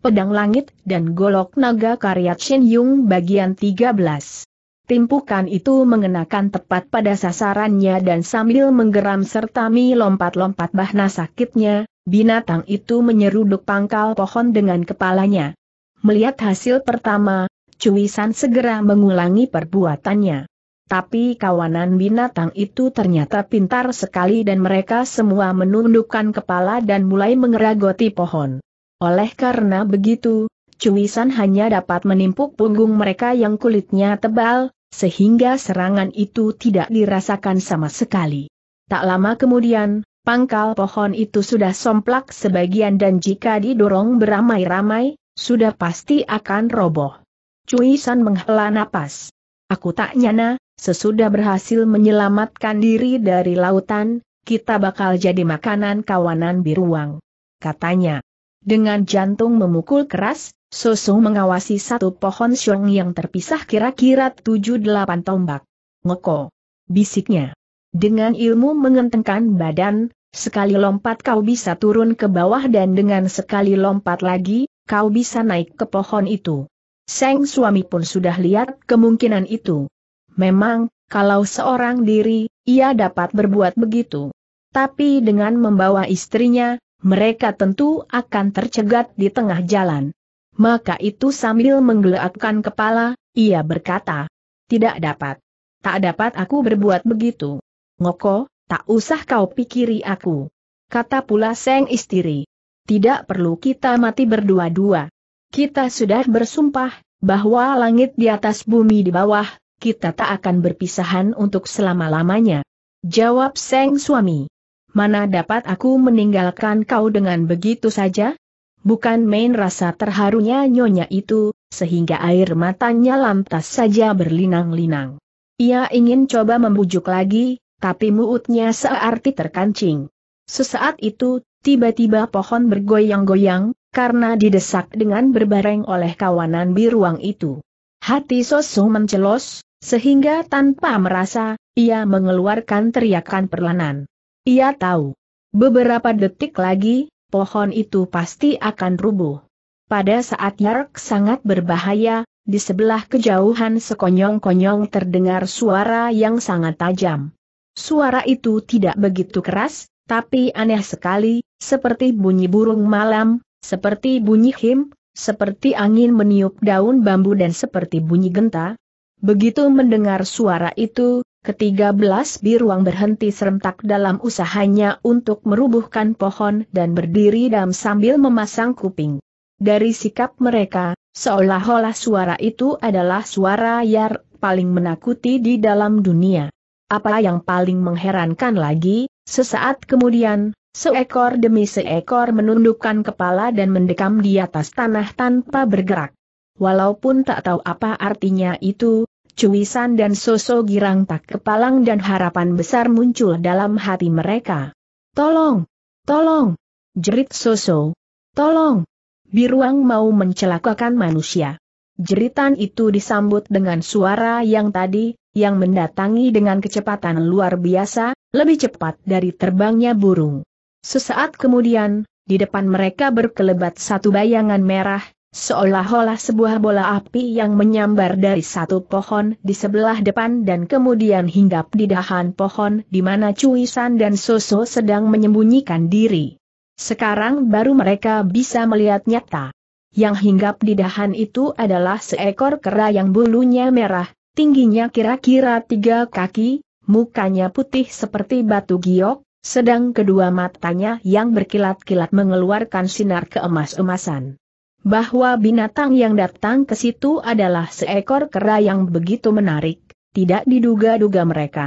Pedang Langit, dan Golok Naga karya Shen Yung bagian 13. Timpukan itu mengenakan tepat pada sasarannya dan sambil menggeram serta mi lompat-lompat bahna sakitnya, binatang itu menyeruduk pangkal pohon dengan kepalanya. Melihat hasil pertama, Cuisan segera mengulangi perbuatannya. Tapi kawanan binatang itu ternyata pintar sekali dan mereka semua menundukkan kepala dan mulai mengeragoti pohon. Oleh karena begitu, cuisan hanya dapat menimpuk punggung mereka yang kulitnya tebal, sehingga serangan itu tidak dirasakan sama sekali. Tak lama kemudian, pangkal pohon itu sudah somplak sebagian dan jika didorong beramai-ramai, sudah pasti akan roboh. Cuisan menghela napas. Aku tak nyana, sesudah berhasil menyelamatkan diri dari lautan, kita bakal jadi makanan kawanan biruang. Katanya. Dengan jantung memukul keras, Soso mengawasi satu pohon siong yang terpisah kira-kira tujuh delapan tombak. Ngoko. Bisiknya. Dengan ilmu mengentengkan badan, sekali lompat kau bisa turun ke bawah dan dengan sekali lompat lagi, kau bisa naik ke pohon itu. Seng suami pun sudah lihat kemungkinan itu. Memang, kalau seorang diri, ia dapat berbuat begitu. Tapi dengan membawa istrinya, mereka tentu akan tercegat di tengah jalan. Maka itu sambil menggelakkan kepala, ia berkata, tidak dapat. Tak dapat aku berbuat begitu. Ngoko, tak usah kau pikiri aku. Kata pula Seng istri. Tidak perlu kita mati berdua-dua. Kita sudah bersumpah, bahwa langit di atas bumi di bawah, kita tak akan berpisahan untuk selama-lamanya. Jawab Seng suami mana dapat aku meninggalkan kau dengan begitu saja? Bukan main rasa terharunya nyonya itu, sehingga air matanya lantas saja berlinang-linang. Ia ingin coba membujuk lagi, tapi muutnya searti terkancing. Sesaat itu, tiba-tiba pohon bergoyang-goyang, karena didesak dengan berbareng oleh kawanan biruang itu. Hati Sosu mencelos, sehingga tanpa merasa, ia mengeluarkan teriakan perlanan. Ia tahu. Beberapa detik lagi, pohon itu pasti akan rubuh. Pada saat Yark sangat berbahaya, di sebelah kejauhan sekonyong-konyong terdengar suara yang sangat tajam. Suara itu tidak begitu keras, tapi aneh sekali, seperti bunyi burung malam, seperti bunyi him, seperti angin meniup daun bambu dan seperti bunyi genta. Begitu mendengar suara itu, Ketiga belas biruang berhenti serentak dalam usahanya untuk merubuhkan pohon dan berdiri dam sambil memasang kuping. Dari sikap mereka, seolah-olah suara itu adalah suara yar paling menakuti di dalam dunia. Apa yang paling mengherankan lagi, sesaat kemudian, seekor demi seekor menundukkan kepala dan mendekam di atas tanah tanpa bergerak. Walaupun tak tahu apa artinya itu, Cuisan dan Soso Girang tak kepalang dan harapan besar muncul dalam hati mereka. Tolong! Tolong! Jerit Soso! Tolong! Biruang mau mencelakakan manusia. Jeritan itu disambut dengan suara yang tadi, yang mendatangi dengan kecepatan luar biasa, lebih cepat dari terbangnya burung. Sesaat kemudian, di depan mereka berkelebat satu bayangan merah, Seolah-olah sebuah bola api yang menyambar dari satu pohon di sebelah depan dan kemudian hinggap di dahan pohon di mana Cuisan dan Soso sedang menyembunyikan diri. Sekarang baru mereka bisa melihat nyata. Yang hinggap di dahan itu adalah seekor kera yang bulunya merah, tingginya kira-kira tiga kaki, mukanya putih seperti batu giok, sedang kedua matanya yang berkilat-kilat mengeluarkan sinar keemas-emasan bahwa binatang yang datang ke situ adalah seekor kera yang begitu menarik, tidak diduga-duga mereka.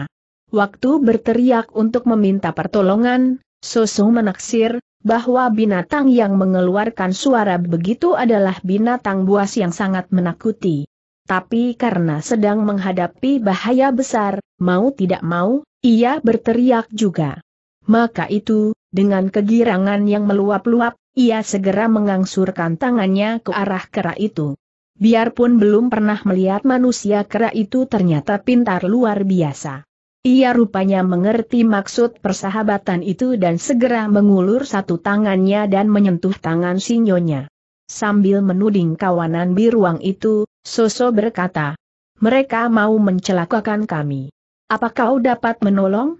Waktu berteriak untuk meminta pertolongan, Sosu menaksir, bahwa binatang yang mengeluarkan suara begitu adalah binatang buas yang sangat menakuti. Tapi karena sedang menghadapi bahaya besar, mau tidak mau, ia berteriak juga. Maka itu, dengan kegirangan yang meluap-luap, ia segera mengangsurkan tangannya ke arah kera itu. Biarpun belum pernah melihat manusia kera itu ternyata pintar luar biasa. Ia rupanya mengerti maksud persahabatan itu dan segera mengulur satu tangannya dan menyentuh tangan sinyonya. Sambil menuding kawanan biruang itu, Soso berkata, mereka mau mencelakakan kami. Apa kau dapat menolong?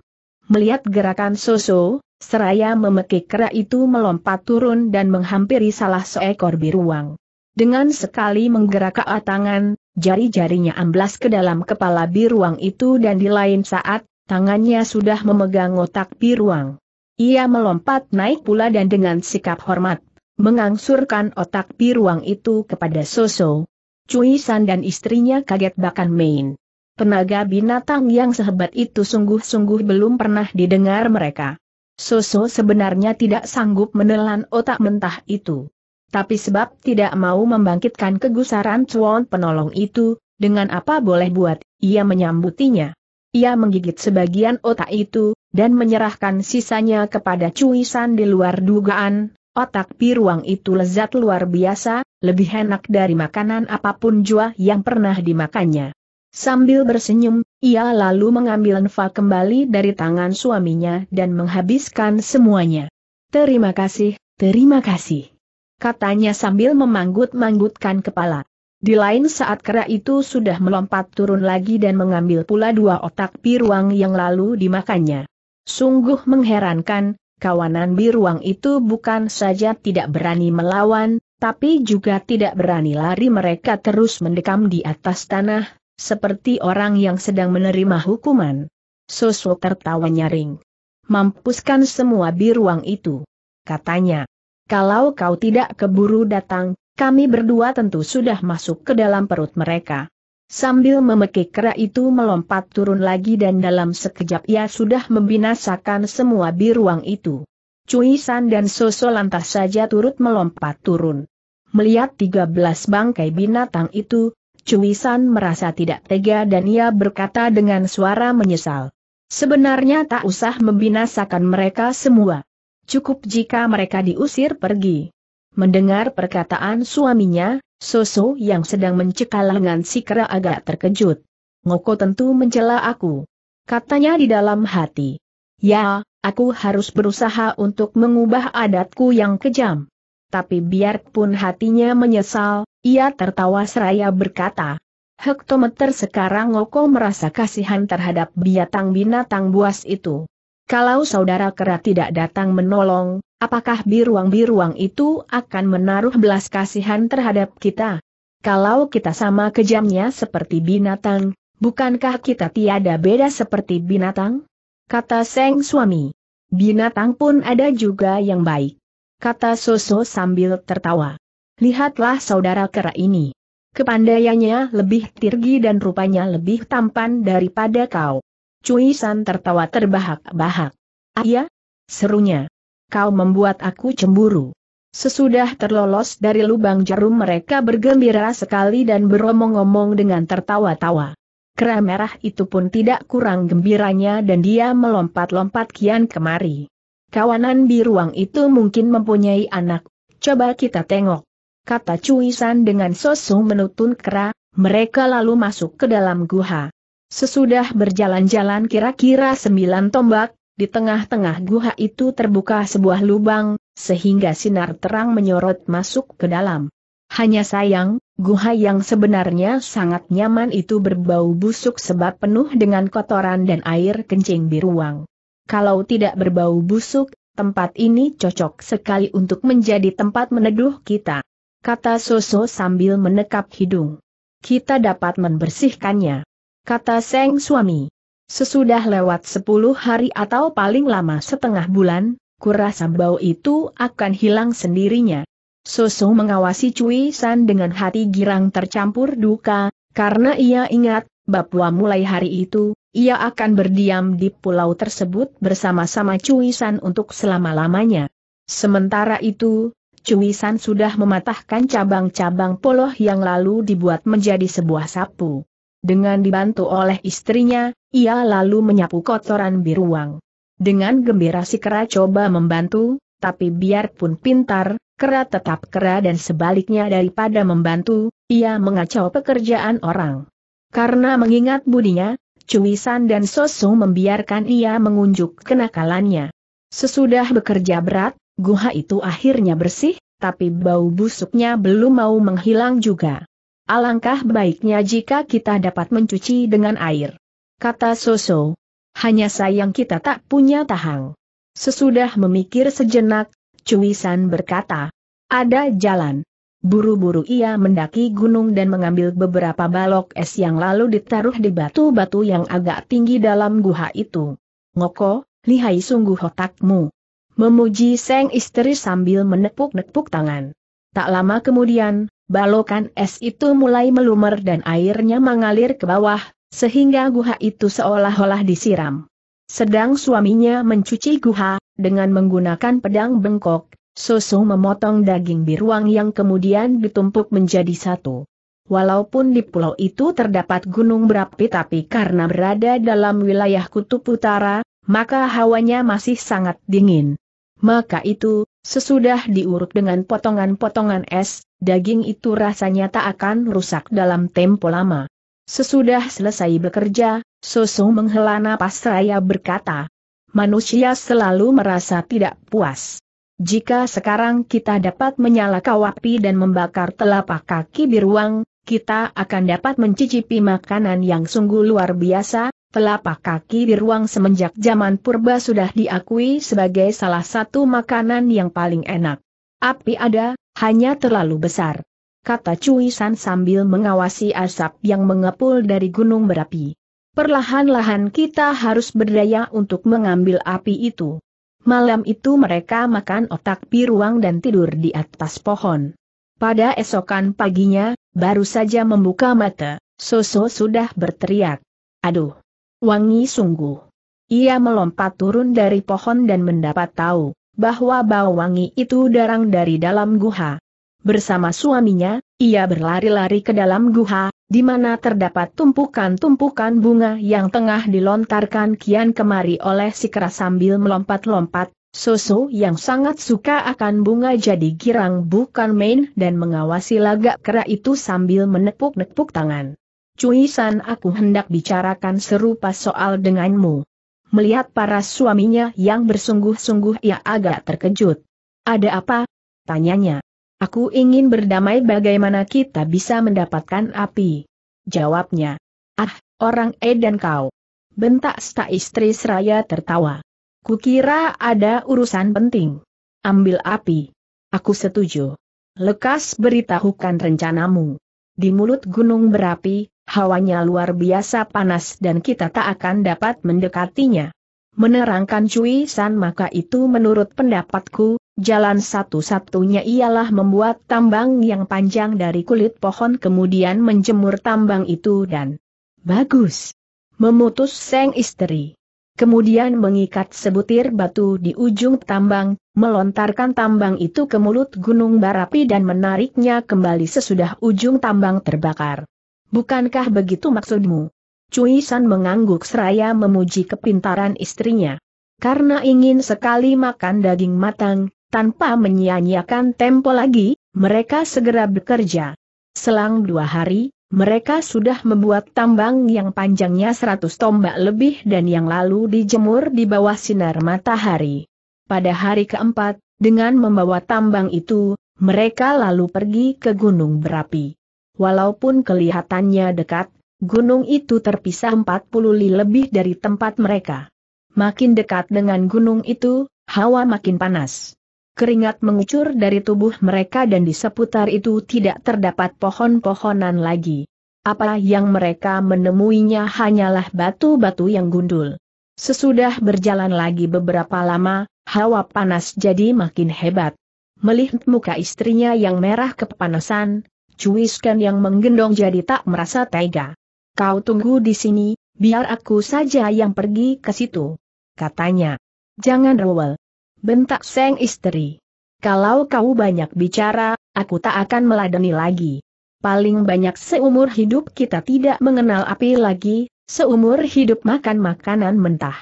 Melihat gerakan Soso, Seraya memekik kera itu melompat turun dan menghampiri salah seekor biruang. Dengan sekali menggerakkan tangan, jari-jarinya amblas ke dalam kepala biruang itu dan di lain saat, tangannya sudah memegang otak biruang. Ia melompat naik pula dan dengan sikap hormat, mengangsurkan otak biruang itu kepada Soso. Cui San dan istrinya kaget bahkan main. Tenaga binatang yang sehebat itu sungguh-sungguh belum pernah didengar mereka. Soso sebenarnya tidak sanggup menelan otak mentah itu. Tapi sebab tidak mau membangkitkan kegusaran cuan penolong itu, dengan apa boleh buat, ia menyambutinya. Ia menggigit sebagian otak itu, dan menyerahkan sisanya kepada cuisan di luar dugaan, otak piruang itu lezat luar biasa, lebih enak dari makanan apapun jua yang pernah dimakannya. Sambil bersenyum, ia lalu mengambil nfa kembali dari tangan suaminya dan menghabiskan semuanya. Terima kasih, terima kasih. Katanya sambil memanggut-manggutkan kepala. Di lain saat kera itu sudah melompat turun lagi dan mengambil pula dua otak biruang yang lalu dimakannya. Sungguh mengherankan, kawanan biruang itu bukan saja tidak berani melawan, tapi juga tidak berani lari mereka terus mendekam di atas tanah, seperti orang yang sedang menerima hukuman. Sosu tertawa nyaring. Mampuskan semua biruang itu. Katanya, kalau kau tidak keburu datang, kami berdua tentu sudah masuk ke dalam perut mereka. Sambil memekik kera itu melompat turun lagi dan dalam sekejap ia sudah membinasakan semua biruang itu. Cui San dan Soso lantas saja turut melompat turun. Melihat 13 bangkai binatang itu, Cuisan merasa tidak tega dan ia berkata dengan suara menyesal. Sebenarnya tak usah membinasakan mereka semua. Cukup jika mereka diusir pergi. Mendengar perkataan suaminya, Soso yang sedang mencekal lengan Sikra agak terkejut. Ngoko tentu mencela aku. Katanya di dalam hati. Ya, aku harus berusaha untuk mengubah adatku yang kejam tapi biarpun hatinya menyesal, ia tertawa seraya berkata, Hektometer sekarang Ngoko merasa kasihan terhadap biatang binatang buas itu. Kalau saudara kera tidak datang menolong, apakah biruang-biruang itu akan menaruh belas kasihan terhadap kita? Kalau kita sama kejamnya seperti binatang, bukankah kita tiada beda seperti binatang? Kata Seng suami. Binatang pun ada juga yang baik kata Soso sambil tertawa. Lihatlah saudara kera ini. Kepandaiannya lebih tinggi dan rupanya lebih tampan daripada kau. Cui San tertawa terbahak-bahak. Ah Serunya. Kau membuat aku cemburu. Sesudah terlolos dari lubang jarum mereka bergembira sekali dan beromong-omong dengan tertawa-tawa. Kera merah itu pun tidak kurang gembiranya dan dia melompat-lompat kian kemari. Kawanan biruang itu mungkin mempunyai anak. Coba kita tengok. Kata Cuisan dengan sosok menutun kera, mereka lalu masuk ke dalam guha. Sesudah berjalan-jalan kira-kira sembilan tombak, di tengah-tengah guha itu terbuka sebuah lubang, sehingga sinar terang menyorot masuk ke dalam. Hanya sayang, guha yang sebenarnya sangat nyaman itu berbau busuk sebab penuh dengan kotoran dan air kencing biruang kalau tidak berbau busuk, tempat ini cocok sekali untuk menjadi tempat meneduh kita. Kata Soso sambil menekap hidung. Kita dapat membersihkannya. Kata Seng suami. Sesudah lewat sepuluh hari atau paling lama setengah bulan, kurasa bau itu akan hilang sendirinya. Soso mengawasi Cui San dengan hati girang tercampur duka, karena ia ingat, bahwa mulai hari itu, ia akan berdiam di pulau tersebut bersama-sama Cuisan untuk selama-lamanya. Sementara itu, Cuisan sudah mematahkan cabang-cabang poloh yang lalu dibuat menjadi sebuah sapu. Dengan dibantu oleh istrinya, ia lalu menyapu kotoran biruang. Dengan gembira si Kera coba membantu, tapi biarpun pintar, Kera tetap Kera dan sebaliknya daripada membantu, ia mengacau pekerjaan orang. Karena mengingat budinya, Cuisan dan Sosu membiarkan ia mengunjuk kenakalannya. Sesudah bekerja berat, guha itu akhirnya bersih, tapi bau busuknya belum mau menghilang juga. Alangkah baiknya jika kita dapat mencuci dengan air. Kata Soso. Hanya sayang kita tak punya tahang. Sesudah memikir sejenak, Cuisan berkata. Ada jalan. Buru-buru ia mendaki gunung dan mengambil beberapa balok es yang lalu ditaruh di batu-batu yang agak tinggi dalam guha itu. Ngoko, lihai sungguh otakmu. Memuji seng istri sambil menepuk-nepuk tangan. Tak lama kemudian, balokan es itu mulai melumer dan airnya mengalir ke bawah, sehingga guha itu seolah-olah disiram. Sedang suaminya mencuci guha, dengan menggunakan pedang bengkok, Susu memotong daging biruang yang kemudian ditumpuk menjadi satu. Walaupun di pulau itu terdapat gunung berapi tapi karena berada dalam wilayah kutub utara, maka hawanya masih sangat dingin. Maka itu, sesudah diurut dengan potongan-potongan es, daging itu rasanya tak akan rusak dalam tempo lama. Sesudah selesai bekerja, Soso menghela napas raya berkata, manusia selalu merasa tidak puas. Jika sekarang kita dapat menyalakan api dan membakar telapak kaki biruang, kita akan dapat mencicipi makanan yang sungguh luar biasa, telapak kaki biruang semenjak zaman purba sudah diakui sebagai salah satu makanan yang paling enak. Api ada, hanya terlalu besar. Kata Cui San sambil mengawasi asap yang mengepul dari gunung berapi. Perlahan-lahan kita harus berdaya untuk mengambil api itu. Malam itu mereka makan otak piruang dan tidur di atas pohon. Pada esokan paginya, baru saja membuka mata, Soso sudah berteriak. Aduh! Wangi sungguh! Ia melompat turun dari pohon dan mendapat tahu, bahwa bau wangi itu darang dari dalam guha. Bersama suaminya, ia berlari-lari ke dalam guha, di mana terdapat tumpukan-tumpukan bunga yang tengah dilontarkan kian kemari oleh si kera sambil melompat-lompat, Soso yang sangat suka akan bunga jadi girang bukan main dan mengawasi lagak kera itu sambil menepuk-nepuk tangan. Cuisan aku hendak bicarakan serupa soal denganmu. Melihat para suaminya yang bersungguh-sungguh ia agak terkejut. Ada apa? Tanyanya. Aku ingin berdamai bagaimana kita bisa mendapatkan api. Jawabnya. Ah, orang dan kau. Bentak sta istri seraya tertawa. Kukira ada urusan penting. Ambil api. Aku setuju. Lekas beritahukan rencanamu. Di mulut gunung berapi, hawanya luar biasa panas dan kita tak akan dapat mendekatinya. Menerangkan Cui San maka itu menurut pendapatku, Jalan satu-satunya ialah membuat tambang yang panjang dari kulit pohon kemudian menjemur tambang itu dan bagus. Memutus seng istri. Kemudian mengikat sebutir batu di ujung tambang, melontarkan tambang itu ke mulut gunung barapi dan menariknya kembali sesudah ujung tambang terbakar. Bukankah begitu maksudmu? Cui San mengangguk seraya memuji kepintaran istrinya. Karena ingin sekali makan daging matang, tanpa menyia-nyiakan tempo lagi, mereka segera bekerja. Selang dua hari, mereka sudah membuat tambang yang panjangnya 100 tombak lebih dan yang lalu dijemur di bawah sinar matahari. Pada hari keempat, dengan membawa tambang itu, mereka lalu pergi ke gunung berapi. Walaupun kelihatannya dekat, gunung itu terpisah 40 li lebih dari tempat mereka. Makin dekat dengan gunung itu, hawa makin panas. Keringat mengucur dari tubuh mereka dan di seputar itu tidak terdapat pohon-pohonan lagi. Apa yang mereka menemuinya hanyalah batu-batu yang gundul. Sesudah berjalan lagi beberapa lama, hawa panas jadi makin hebat. Melihat muka istrinya yang merah kepanasan, cuiskan yang menggendong jadi tak merasa tega. Kau tunggu di sini, biar aku saja yang pergi ke situ. Katanya. Jangan rewel bentak Seng istri. Kalau kau banyak bicara, aku tak akan meladeni lagi. Paling banyak seumur hidup kita tidak mengenal api lagi, seumur hidup makan makanan mentah.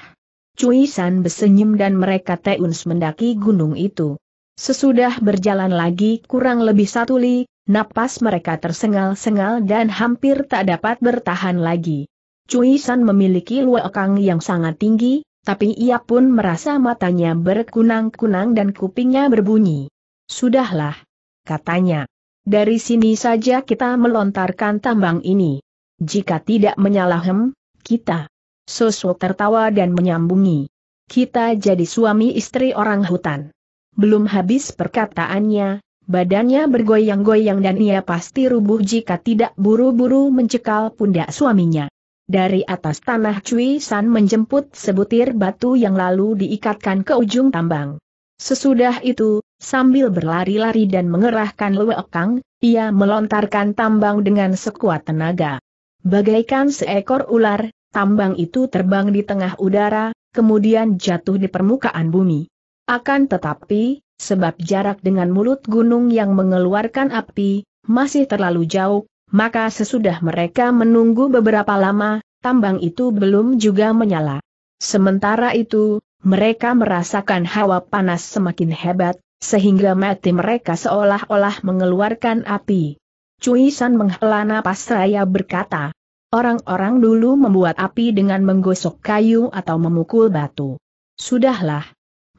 Cuisan San bersenyum dan mereka Teuns mendaki gunung itu. Sesudah berjalan lagi kurang lebih satu li, napas mereka tersengal-sengal dan hampir tak dapat bertahan lagi. Cuisan San memiliki luakang yang sangat tinggi, tapi ia pun merasa matanya berkunang-kunang dan kupingnya berbunyi. Sudahlah, katanya. Dari sini saja kita melontarkan tambang ini. Jika tidak menyalahem, kita. Sosok tertawa dan menyambungi. Kita jadi suami istri orang hutan. Belum habis perkataannya, badannya bergoyang-goyang dan ia pasti rubuh jika tidak buru-buru mencekal pundak suaminya. Dari atas tanah Cui San menjemput sebutir batu yang lalu diikatkan ke ujung tambang. Sesudah itu, sambil berlari-lari dan mengerahkan lewekang, ia melontarkan tambang dengan sekuat tenaga. Bagaikan seekor ular, tambang itu terbang di tengah udara, kemudian jatuh di permukaan bumi. Akan tetapi, sebab jarak dengan mulut gunung yang mengeluarkan api, masih terlalu jauh, maka sesudah mereka menunggu beberapa lama, tambang itu belum juga menyala. Sementara itu, mereka merasakan hawa panas semakin hebat, sehingga mati mereka seolah-olah mengeluarkan api. Cui San menghela napas raya berkata, orang-orang dulu membuat api dengan menggosok kayu atau memukul batu. Sudahlah.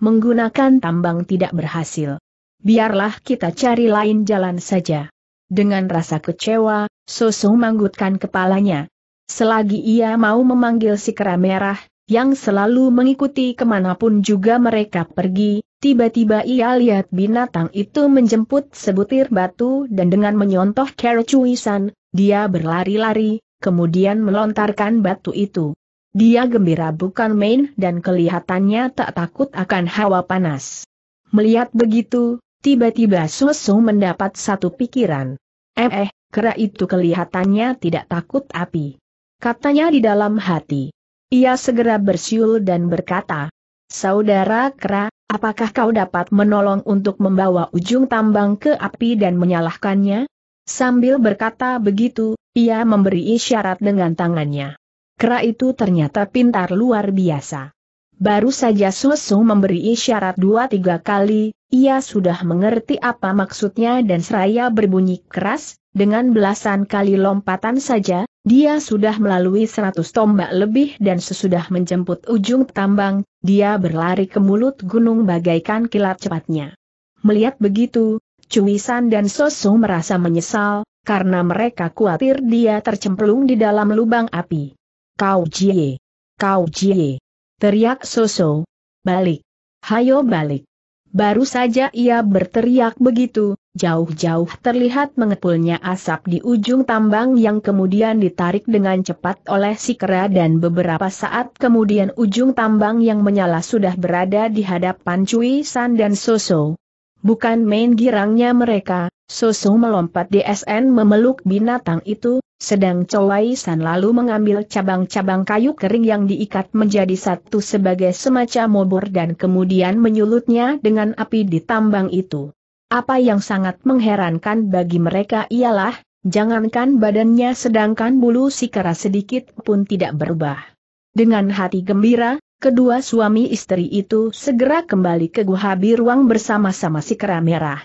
Menggunakan tambang tidak berhasil. Biarlah kita cari lain jalan saja. Dengan rasa kecewa, Soso manggutkan kepalanya. Selagi ia mau memanggil si kera merah, yang selalu mengikuti kemanapun juga mereka pergi, tiba-tiba ia lihat binatang itu menjemput sebutir batu dan dengan menyontoh cuisan, dia berlari-lari, kemudian melontarkan batu itu. Dia gembira bukan main dan kelihatannya tak takut akan hawa panas. Melihat begitu, tiba-tiba Soso mendapat satu pikiran. Eh, eh, kera itu kelihatannya tidak takut api. Katanya di dalam hati. Ia segera bersiul dan berkata, Saudara kera, apakah kau dapat menolong untuk membawa ujung tambang ke api dan menyalahkannya? Sambil berkata begitu, ia memberi isyarat dengan tangannya. Kera itu ternyata pintar luar biasa. Baru saja Susu memberi isyarat dua tiga kali, ia sudah mengerti apa maksudnya dan seraya berbunyi keras, dengan belasan kali lompatan saja, dia sudah melalui seratus tombak lebih dan sesudah menjemput ujung tambang, dia berlari ke mulut gunung bagaikan kilat cepatnya. Melihat begitu, Cuisan dan Soso merasa menyesal, karena mereka khawatir dia tercemplung di dalam lubang api. Kau jie! Kau jie! Teriak Soso. Balik! Hayo balik! Baru saja ia berteriak begitu, jauh-jauh terlihat mengepulnya asap di ujung tambang yang kemudian ditarik dengan cepat oleh si kera dan beberapa saat kemudian ujung tambang yang menyala sudah berada di hadapan Cui San dan Soso. Bukan main girangnya mereka, Susu melompat di SN memeluk binatang itu, sedang Choi San lalu mengambil cabang-cabang kayu kering yang diikat menjadi satu sebagai semacam obor dan kemudian menyulutnya dengan api di tambang itu. Apa yang sangat mengherankan bagi mereka ialah, jangankan badannya sedangkan bulu si kera sedikit pun tidak berubah. Dengan hati gembira, kedua suami istri itu segera kembali ke Guha Biruang bersama-sama si kera merah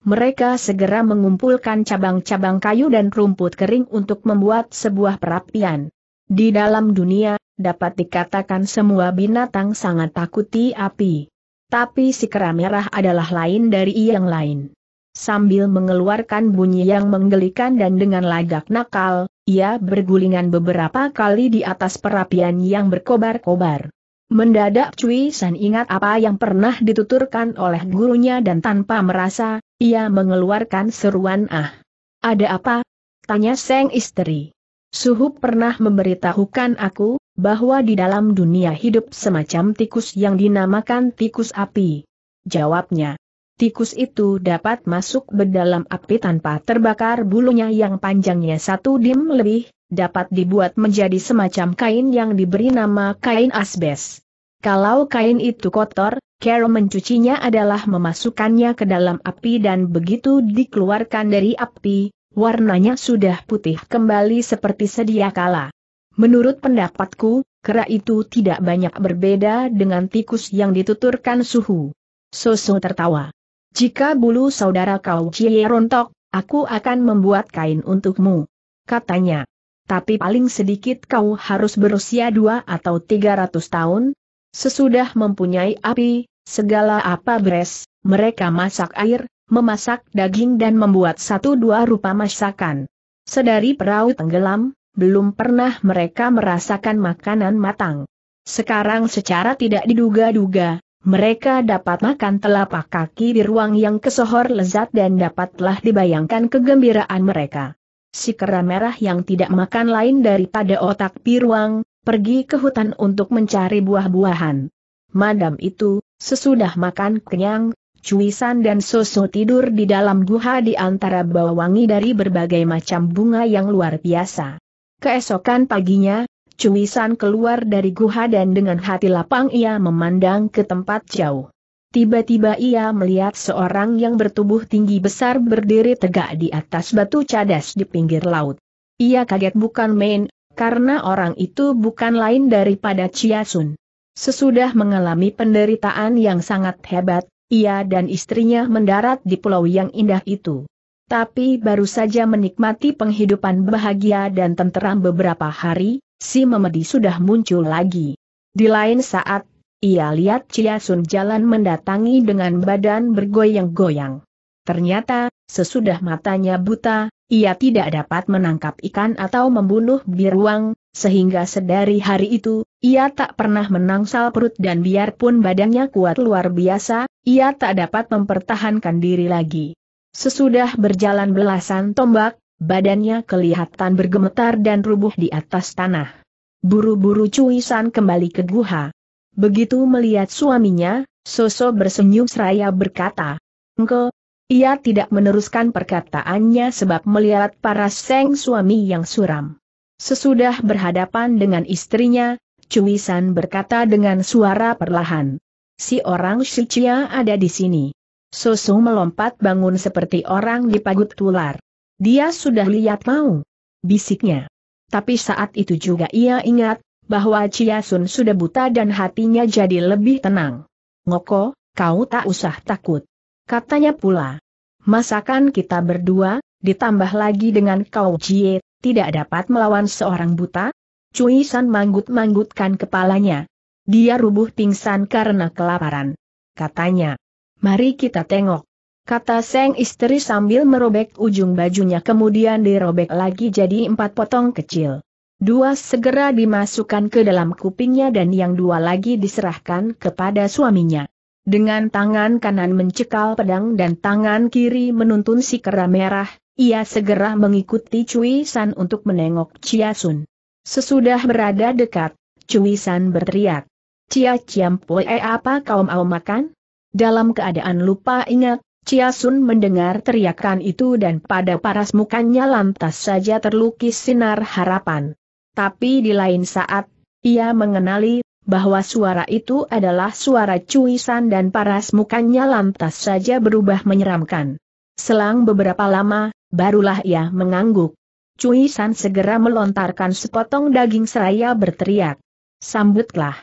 mereka segera mengumpulkan cabang-cabang kayu dan rumput kering untuk membuat sebuah perapian. Di dalam dunia, dapat dikatakan semua binatang sangat takuti api. Tapi si kera merah adalah lain dari yang lain. Sambil mengeluarkan bunyi yang menggelikan dan dengan lagak nakal, ia bergulingan beberapa kali di atas perapian yang berkobar-kobar. Mendadak Cui San ingat apa yang pernah dituturkan oleh gurunya dan tanpa merasa, ia mengeluarkan seruan ah. Ada apa? Tanya Seng istri. Suhu pernah memberitahukan aku, bahwa di dalam dunia hidup semacam tikus yang dinamakan tikus api. Jawabnya. Tikus itu dapat masuk ke dalam api tanpa terbakar bulunya yang panjangnya satu dim lebih, dapat dibuat menjadi semacam kain yang diberi nama kain asbes. Kalau kain itu kotor, cara mencucinya adalah memasukkannya ke dalam api dan begitu dikeluarkan dari api, warnanya sudah putih kembali seperti sedia kala. Menurut pendapatku, kera itu tidak banyak berbeda dengan tikus yang dituturkan suhu. Soso tertawa. Jika bulu saudara kau cie rontok, aku akan membuat kain untukmu. Katanya tapi paling sedikit kau harus berusia dua atau tiga ratus tahun. Sesudah mempunyai api, segala apa beres, mereka masak air, memasak daging dan membuat satu dua rupa masakan. Sedari perahu tenggelam, belum pernah mereka merasakan makanan matang. Sekarang secara tidak diduga-duga, mereka dapat makan telapak kaki di ruang yang kesohor lezat dan dapatlah dibayangkan kegembiraan mereka si kera merah yang tidak makan lain daripada otak piruang, pergi ke hutan untuk mencari buah-buahan. Madam itu, sesudah makan kenyang, Cuisan dan Soso tidur di dalam guha di antara bau wangi dari berbagai macam bunga yang luar biasa. Keesokan paginya, Cuisan keluar dari guha dan dengan hati lapang ia memandang ke tempat jauh. Tiba-tiba ia melihat seorang yang bertubuh tinggi besar berdiri tegak di atas batu cadas di pinggir laut. Ia kaget bukan main, karena orang itu bukan lain daripada Chia Sun. Sesudah mengalami penderitaan yang sangat hebat, ia dan istrinya mendarat di pulau yang indah itu. Tapi baru saja menikmati penghidupan bahagia dan tenteram beberapa hari, si memedi sudah muncul lagi. Di lain saat, ia lihat Chia Sun jalan mendatangi dengan badan bergoyang-goyang. Ternyata, sesudah matanya buta, ia tidak dapat menangkap ikan atau membunuh biruang, sehingga sedari hari itu, ia tak pernah menangsal perut dan biarpun badannya kuat luar biasa, ia tak dapat mempertahankan diri lagi. Sesudah berjalan belasan tombak, badannya kelihatan bergemetar dan rubuh di atas tanah. Buru-buru Cui San kembali ke guha. Begitu melihat suaminya, Soso bersenyum seraya berkata, Engko, ia tidak meneruskan perkataannya sebab melihat para seng suami yang suram. Sesudah berhadapan dengan istrinya, Cuisan berkata dengan suara perlahan. Si orang Shichia ada di sini. Soso melompat bangun seperti orang dipagut tular. Dia sudah lihat mau. Bisiknya. Tapi saat itu juga ia ingat, bahwa Chia Sun sudah buta dan hatinya jadi lebih tenang. Ngoko, kau tak usah takut. Katanya pula. Masakan kita berdua, ditambah lagi dengan kau Jie, tidak dapat melawan seorang buta? Cui San manggut-manggutkan kepalanya. Dia rubuh pingsan karena kelaparan. Katanya, mari kita tengok. Kata Seng istri sambil merobek ujung bajunya kemudian dirobek lagi jadi empat potong kecil. Dua segera dimasukkan ke dalam kupingnya dan yang dua lagi diserahkan kepada suaminya. Dengan tangan kanan mencekal pedang dan tangan kiri menuntun si kera merah, ia segera mengikuti Cui San untuk menengok Chia Sun. Sesudah berada dekat, Cui San berteriak. Cia Chiam Poe apa kau mau makan? Dalam keadaan lupa ingat, Chia Sun mendengar teriakan itu dan pada paras mukanya lantas saja terlukis sinar harapan tapi di lain saat, ia mengenali bahwa suara itu adalah suara cuisan dan paras mukanya lantas saja berubah menyeramkan. Selang beberapa lama, barulah ia mengangguk. Cuisan segera melontarkan sepotong daging seraya berteriak. Sambutlah.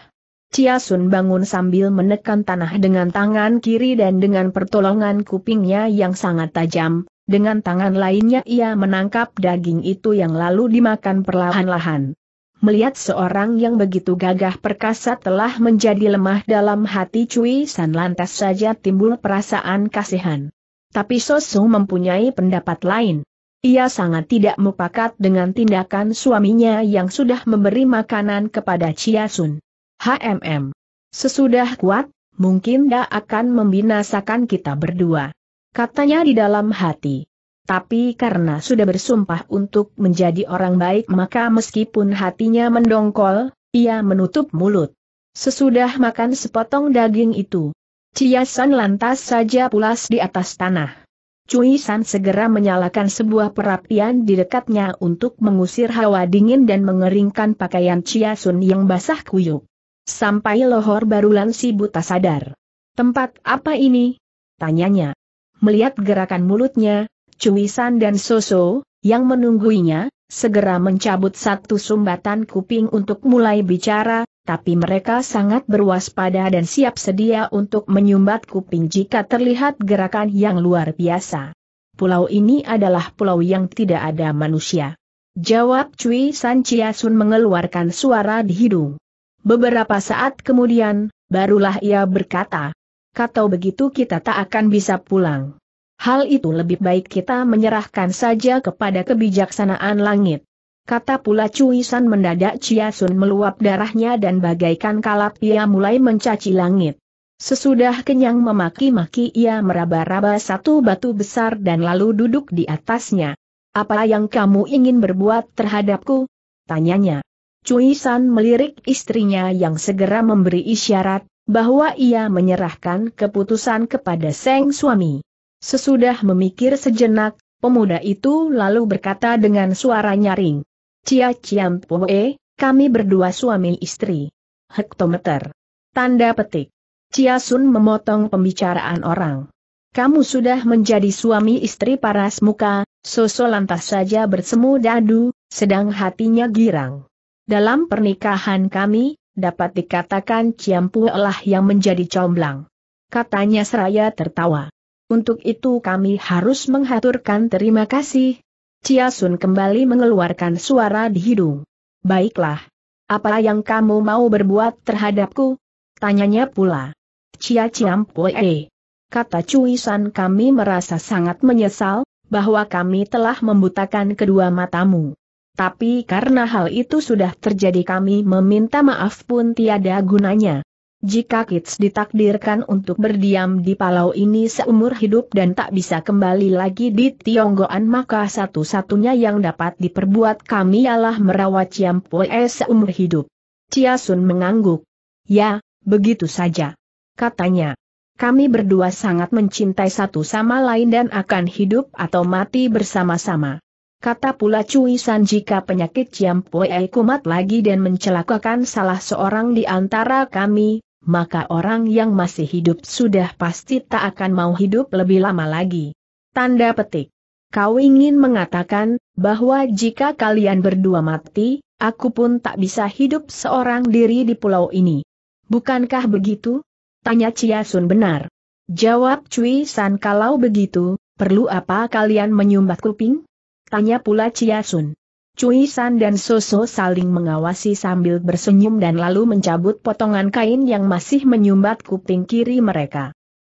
Chia Sun bangun sambil menekan tanah dengan tangan kiri dan dengan pertolongan kupingnya yang sangat tajam, dengan tangan lainnya ia menangkap daging itu yang lalu dimakan perlahan-lahan. Melihat seorang yang begitu gagah perkasa telah menjadi lemah dalam hati Cui San lantas saja timbul perasaan kasihan. Tapi Sosu mempunyai pendapat lain. Ia sangat tidak mupakat dengan tindakan suaminya yang sudah memberi makanan kepada Chia Sun. HMM. Sesudah kuat, mungkin dia akan membinasakan kita berdua katanya di dalam hati. Tapi karena sudah bersumpah untuk menjadi orang baik maka meskipun hatinya mendongkol, ia menutup mulut. Sesudah makan sepotong daging itu, Ciasan lantas saja pulas di atas tanah. Cui San segera menyalakan sebuah perapian di dekatnya untuk mengusir hawa dingin dan mengeringkan pakaian Chia Sun yang basah kuyuk. Sampai lohor baru si buta sadar. Tempat apa ini? Tanyanya melihat gerakan mulutnya, Cuisan dan Soso, yang menungguinya, segera mencabut satu sumbatan kuping untuk mulai bicara, tapi mereka sangat berwaspada dan siap sedia untuk menyumbat kuping jika terlihat gerakan yang luar biasa. Pulau ini adalah pulau yang tidak ada manusia. Jawab Cui San Sun mengeluarkan suara di hidung. Beberapa saat kemudian, barulah ia berkata, kalau begitu kita tak akan bisa pulang. Hal itu lebih baik kita menyerahkan saja kepada kebijaksanaan langit. Kata pula Cui San mendadak Chia Sun meluap darahnya dan bagaikan kalap ia mulai mencaci langit. Sesudah kenyang memaki-maki ia meraba-raba satu batu besar dan lalu duduk di atasnya. Apa yang kamu ingin berbuat terhadapku? Tanyanya. Cui San melirik istrinya yang segera memberi isyarat, bahwa ia menyerahkan keputusan kepada sang suami. Sesudah memikir sejenak, pemuda itu lalu berkata dengan suara nyaring, Cia Ciam Poe, kami berdua suami istri. Hektometer. Tanda petik. Cia Sun memotong pembicaraan orang. Kamu sudah menjadi suami istri paras muka, Soso lantas saja bersemu dadu, sedang hatinya girang. Dalam pernikahan kami, dapat dikatakan Ciampu lah yang menjadi comblang. Katanya seraya tertawa. Untuk itu kami harus menghaturkan terima kasih. Cia Sun kembali mengeluarkan suara di hidung. Baiklah. Apa yang kamu mau berbuat terhadapku? Tanyanya pula. Cia Ciampue. Kata Cui San kami merasa sangat menyesal, bahwa kami telah membutakan kedua matamu tapi karena hal itu sudah terjadi kami meminta maaf pun tiada gunanya. Jika Kits ditakdirkan untuk berdiam di palau ini seumur hidup dan tak bisa kembali lagi di Tionggoan maka satu-satunya yang dapat diperbuat kami ialah merawat Ciam es seumur hidup. Chia Sun mengangguk. Ya, begitu saja. Katanya. Kami berdua sangat mencintai satu sama lain dan akan hidup atau mati bersama-sama. Kata pula Cui San jika penyakit Ciam Poe kumat lagi dan mencelakakan salah seorang di antara kami, maka orang yang masih hidup sudah pasti tak akan mau hidup lebih lama lagi. Tanda petik. Kau ingin mengatakan, bahwa jika kalian berdua mati, aku pun tak bisa hidup seorang diri di pulau ini. Bukankah begitu? Tanya Cia Sun benar. Jawab Cui San kalau begitu, perlu apa kalian menyumbat kuping? Tanya pula Chia Sun. Cui San dan Soso saling mengawasi sambil bersenyum dan lalu mencabut potongan kain yang masih menyumbat kuping kiri mereka.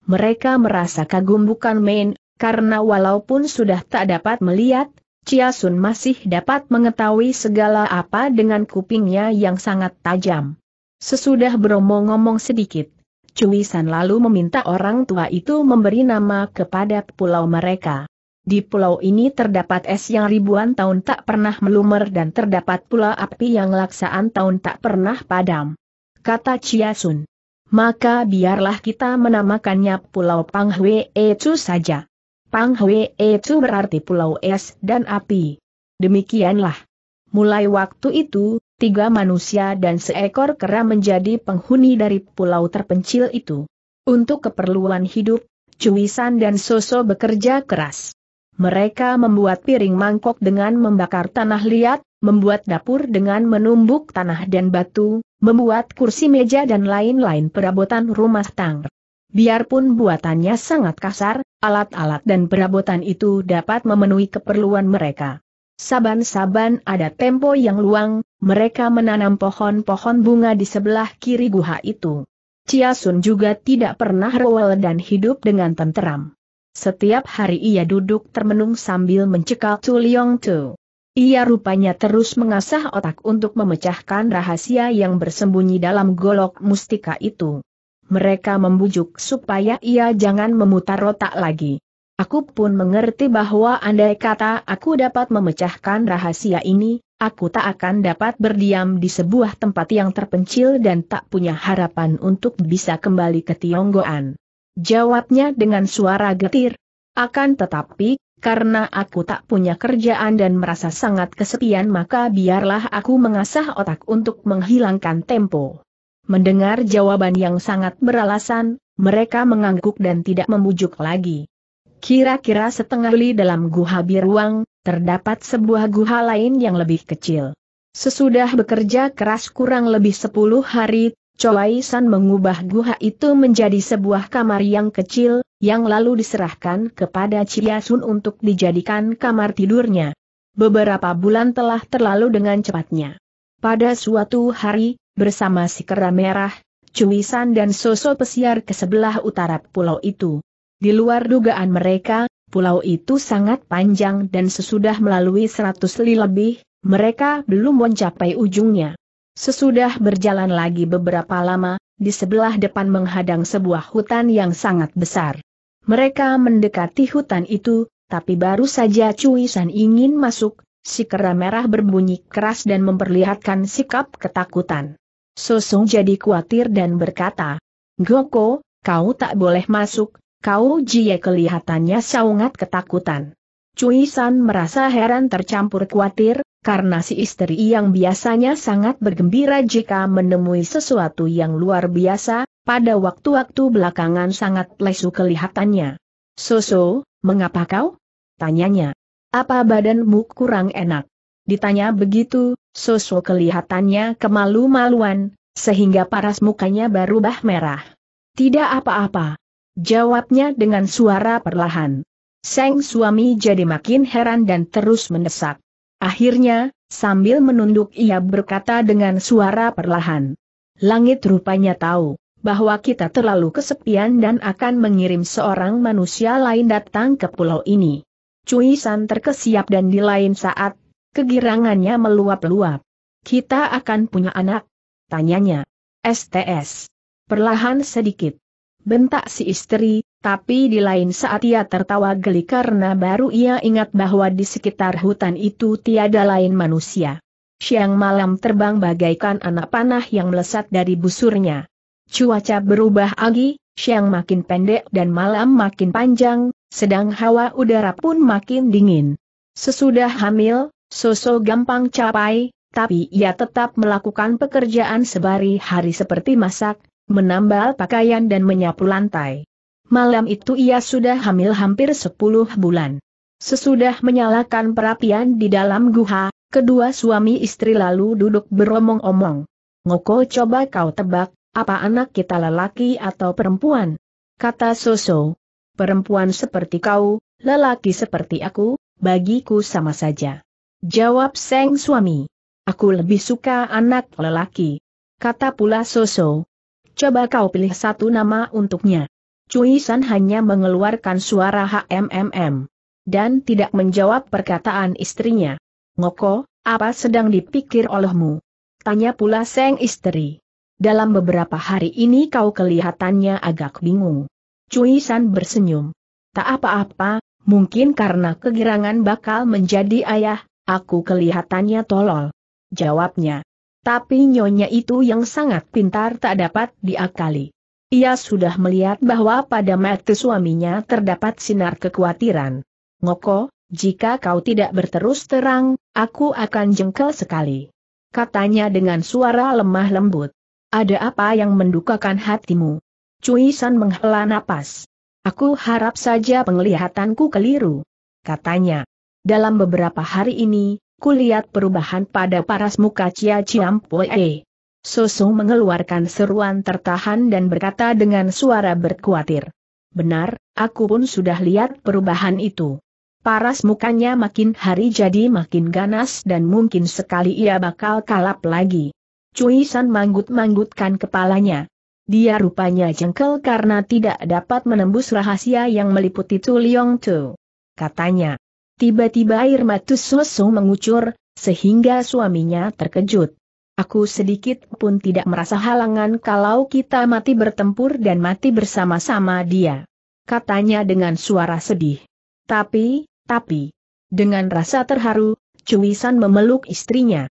Mereka merasa kagum bukan main, karena walaupun sudah tak dapat melihat, Chia Sun masih dapat mengetahui segala apa dengan kupingnya yang sangat tajam. Sesudah beromong-omong sedikit, Cui San lalu meminta orang tua itu memberi nama kepada pulau mereka. Di pulau ini terdapat es yang ribuan tahun tak pernah melumer dan terdapat pula api yang laksaan tahun tak pernah padam. Kata Chia Sun. Maka biarlah kita menamakannya Pulau Panghwe Ecu saja. Panghwe Ecu berarti pulau es dan api. Demikianlah. Mulai waktu itu, tiga manusia dan seekor kera menjadi penghuni dari pulau terpencil itu. Untuk keperluan hidup, Cuisan dan Soso bekerja keras. Mereka membuat piring mangkok dengan membakar tanah liat, membuat dapur dengan menumbuk tanah dan batu, membuat kursi meja dan lain-lain perabotan rumah tangga. Biarpun buatannya sangat kasar, alat-alat dan perabotan itu dapat memenuhi keperluan mereka. Saban-saban ada tempo yang luang, mereka menanam pohon-pohon bunga di sebelah kiri guha itu. Chia Sun juga tidak pernah rewel dan hidup dengan tenteram. Setiap hari ia duduk termenung sambil mencekal Tu Liong Tu. Ia rupanya terus mengasah otak untuk memecahkan rahasia yang bersembunyi dalam golok mustika itu. Mereka membujuk supaya ia jangan memutar otak lagi. Aku pun mengerti bahwa andai kata aku dapat memecahkan rahasia ini, aku tak akan dapat berdiam di sebuah tempat yang terpencil dan tak punya harapan untuk bisa kembali ke Tionggoan. Jawabnya dengan suara getir. Akan tetapi, karena aku tak punya kerjaan dan merasa sangat kesepian maka biarlah aku mengasah otak untuk menghilangkan tempo. Mendengar jawaban yang sangat beralasan, mereka mengangguk dan tidak membujuk lagi. Kira-kira setengah li dalam guha biruang, terdapat sebuah guha lain yang lebih kecil. Sesudah bekerja keras kurang lebih 10 hari, Choi San mengubah guha itu menjadi sebuah kamar yang kecil, yang lalu diserahkan kepada Chia Sun untuk dijadikan kamar tidurnya. Beberapa bulan telah terlalu dengan cepatnya. Pada suatu hari, bersama si kera merah, Cui San dan Soso pesiar ke sebelah utara pulau itu. Di luar dugaan mereka, pulau itu sangat panjang dan sesudah melalui seratus li lebih, mereka belum mencapai ujungnya. Sesudah berjalan lagi beberapa lama, di sebelah depan menghadang sebuah hutan yang sangat besar. Mereka mendekati hutan itu, tapi baru saja Cui San ingin masuk, si kera merah berbunyi keras dan memperlihatkan sikap ketakutan. Sosong jadi khawatir dan berkata, Goko, kau tak boleh masuk, kau jie kelihatannya sangat ketakutan. Cui San merasa heran tercampur khawatir, karena si istri yang biasanya sangat bergembira jika menemui sesuatu yang luar biasa, pada waktu-waktu belakangan sangat lesu kelihatannya. Soso, mengapa kau? Tanyanya. Apa badanmu kurang enak? Ditanya begitu, Soso kelihatannya kemalu-maluan, sehingga paras mukanya berubah merah. Tidak apa-apa. Jawabnya dengan suara perlahan. Seng suami jadi makin heran dan terus mendesak. Akhirnya, sambil menunduk ia berkata dengan suara perlahan. Langit rupanya tahu bahwa kita terlalu kesepian dan akan mengirim seorang manusia lain datang ke pulau ini. Cui San terkesiap dan di lain saat, kegirangannya meluap-luap. Kita akan punya anak? Tanyanya. STS. Perlahan sedikit. Bentak si istri, tapi di lain saat ia tertawa geli karena baru ia ingat bahwa di sekitar hutan itu tiada lain manusia. Siang malam terbang bagaikan anak panah yang melesat dari busurnya. Cuaca berubah lagi, siang makin pendek dan malam makin panjang, sedang hawa udara pun makin dingin. Sesudah hamil, Soso gampang capai, tapi ia tetap melakukan pekerjaan sebari hari seperti masak, menambal pakaian dan menyapu lantai. Malam itu ia sudah hamil hampir sepuluh bulan. Sesudah menyalakan perapian di dalam guha, kedua suami istri lalu duduk beromong-omong. Ngoko coba kau tebak, apa anak kita lelaki atau perempuan? Kata Soso. Perempuan seperti kau, lelaki seperti aku, bagiku sama saja. Jawab Seng suami. Aku lebih suka anak lelaki. Kata pula Soso. Coba kau pilih satu nama untuknya. Cui San hanya mengeluarkan suara HMMM. Dan tidak menjawab perkataan istrinya. Ngoko, apa sedang dipikir olehmu? Tanya pula Seng istri. Dalam beberapa hari ini kau kelihatannya agak bingung. Cui San bersenyum. Tak apa-apa, mungkin karena kegirangan bakal menjadi ayah, aku kelihatannya tolol. Jawabnya. Tapi nyonya itu yang sangat pintar tak dapat diakali. Ia sudah melihat bahwa pada mata suaminya terdapat sinar kekhawatiran. Ngoko, jika kau tidak berterus terang, aku akan jengkel sekali. Katanya dengan suara lemah lembut. Ada apa yang mendukakan hatimu? Cui San menghela napas. Aku harap saja penglihatanku keliru. Katanya. Dalam beberapa hari ini, kulihat perubahan pada paras muka Cia Ciampoe. Soso mengeluarkan seruan tertahan dan berkata dengan suara berkuatir. Benar, aku pun sudah lihat perubahan itu. Paras mukanya makin hari jadi makin ganas dan mungkin sekali ia bakal kalap lagi. Cui San manggut-manggutkan kepalanya. Dia rupanya jengkel karena tidak dapat menembus rahasia yang meliputi Tu Liong Tu. Katanya. Tiba-tiba air mata Soso mengucur, sehingga suaminya terkejut. Aku sedikit pun tidak merasa halangan kalau kita mati bertempur dan mati bersama-sama dia. Katanya dengan suara sedih. Tapi, tapi, dengan rasa terharu, Cuisan memeluk istrinya.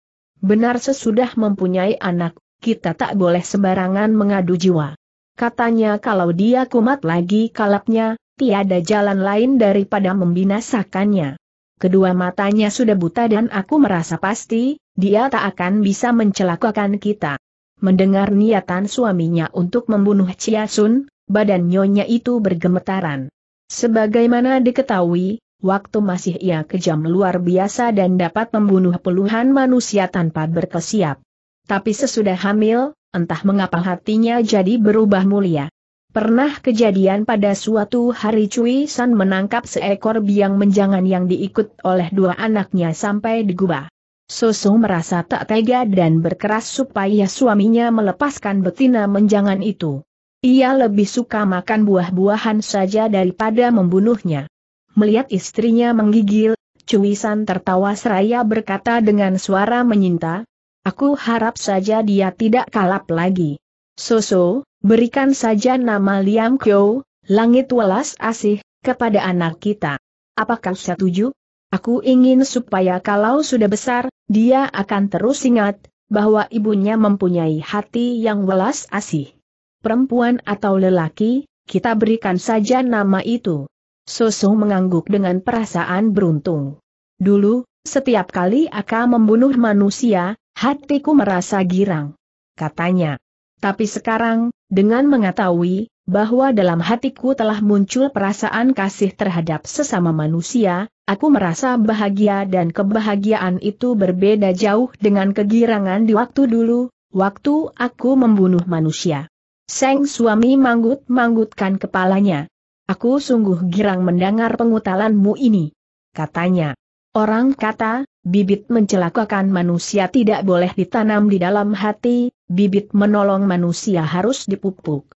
Benar sesudah mempunyai anak, kita tak boleh sembarangan mengadu jiwa. Katanya kalau dia kumat lagi kalapnya, tiada jalan lain daripada membinasakannya. Kedua matanya sudah buta dan aku merasa pasti, dia tak akan bisa mencelakakan kita. Mendengar niatan suaminya untuk membunuh Chia Sun, badan nyonya itu bergemetaran. Sebagaimana diketahui, waktu masih ia kejam luar biasa dan dapat membunuh puluhan manusia tanpa berkesiap. Tapi sesudah hamil, entah mengapa hatinya jadi berubah mulia. Pernah kejadian pada suatu hari Cui San menangkap seekor biang menjangan yang diikut oleh dua anaknya sampai di gubah. Susu merasa tak tega dan berkeras supaya suaminya melepaskan betina menjangan itu. Ia lebih suka makan buah-buahan saja daripada membunuhnya. Melihat istrinya menggigil, Cuisan tertawa seraya berkata dengan suara menyinta, Aku harap saja dia tidak kalap lagi. Soso, berikan saja nama Liang Kyo, Langit Welas Asih, kepada anak kita. Apakah setuju? Aku ingin supaya kalau sudah besar, dia akan terus ingat, bahwa ibunya mempunyai hati yang welas asih. Perempuan atau lelaki, kita berikan saja nama itu. Soso mengangguk dengan perasaan beruntung. Dulu, setiap kali Aka membunuh manusia, hatiku merasa girang. Katanya. Tapi sekarang, dengan mengetahui, bahwa dalam hatiku telah muncul perasaan kasih terhadap sesama manusia, aku merasa bahagia dan kebahagiaan itu berbeda jauh dengan kegirangan di waktu dulu, waktu aku membunuh manusia. Seng suami manggut-manggutkan kepalanya. Aku sungguh girang mendengar pengutalanmu ini. Katanya. Orang kata, bibit mencelakakan manusia tidak boleh ditanam di dalam hati, bibit menolong manusia harus dipupuk.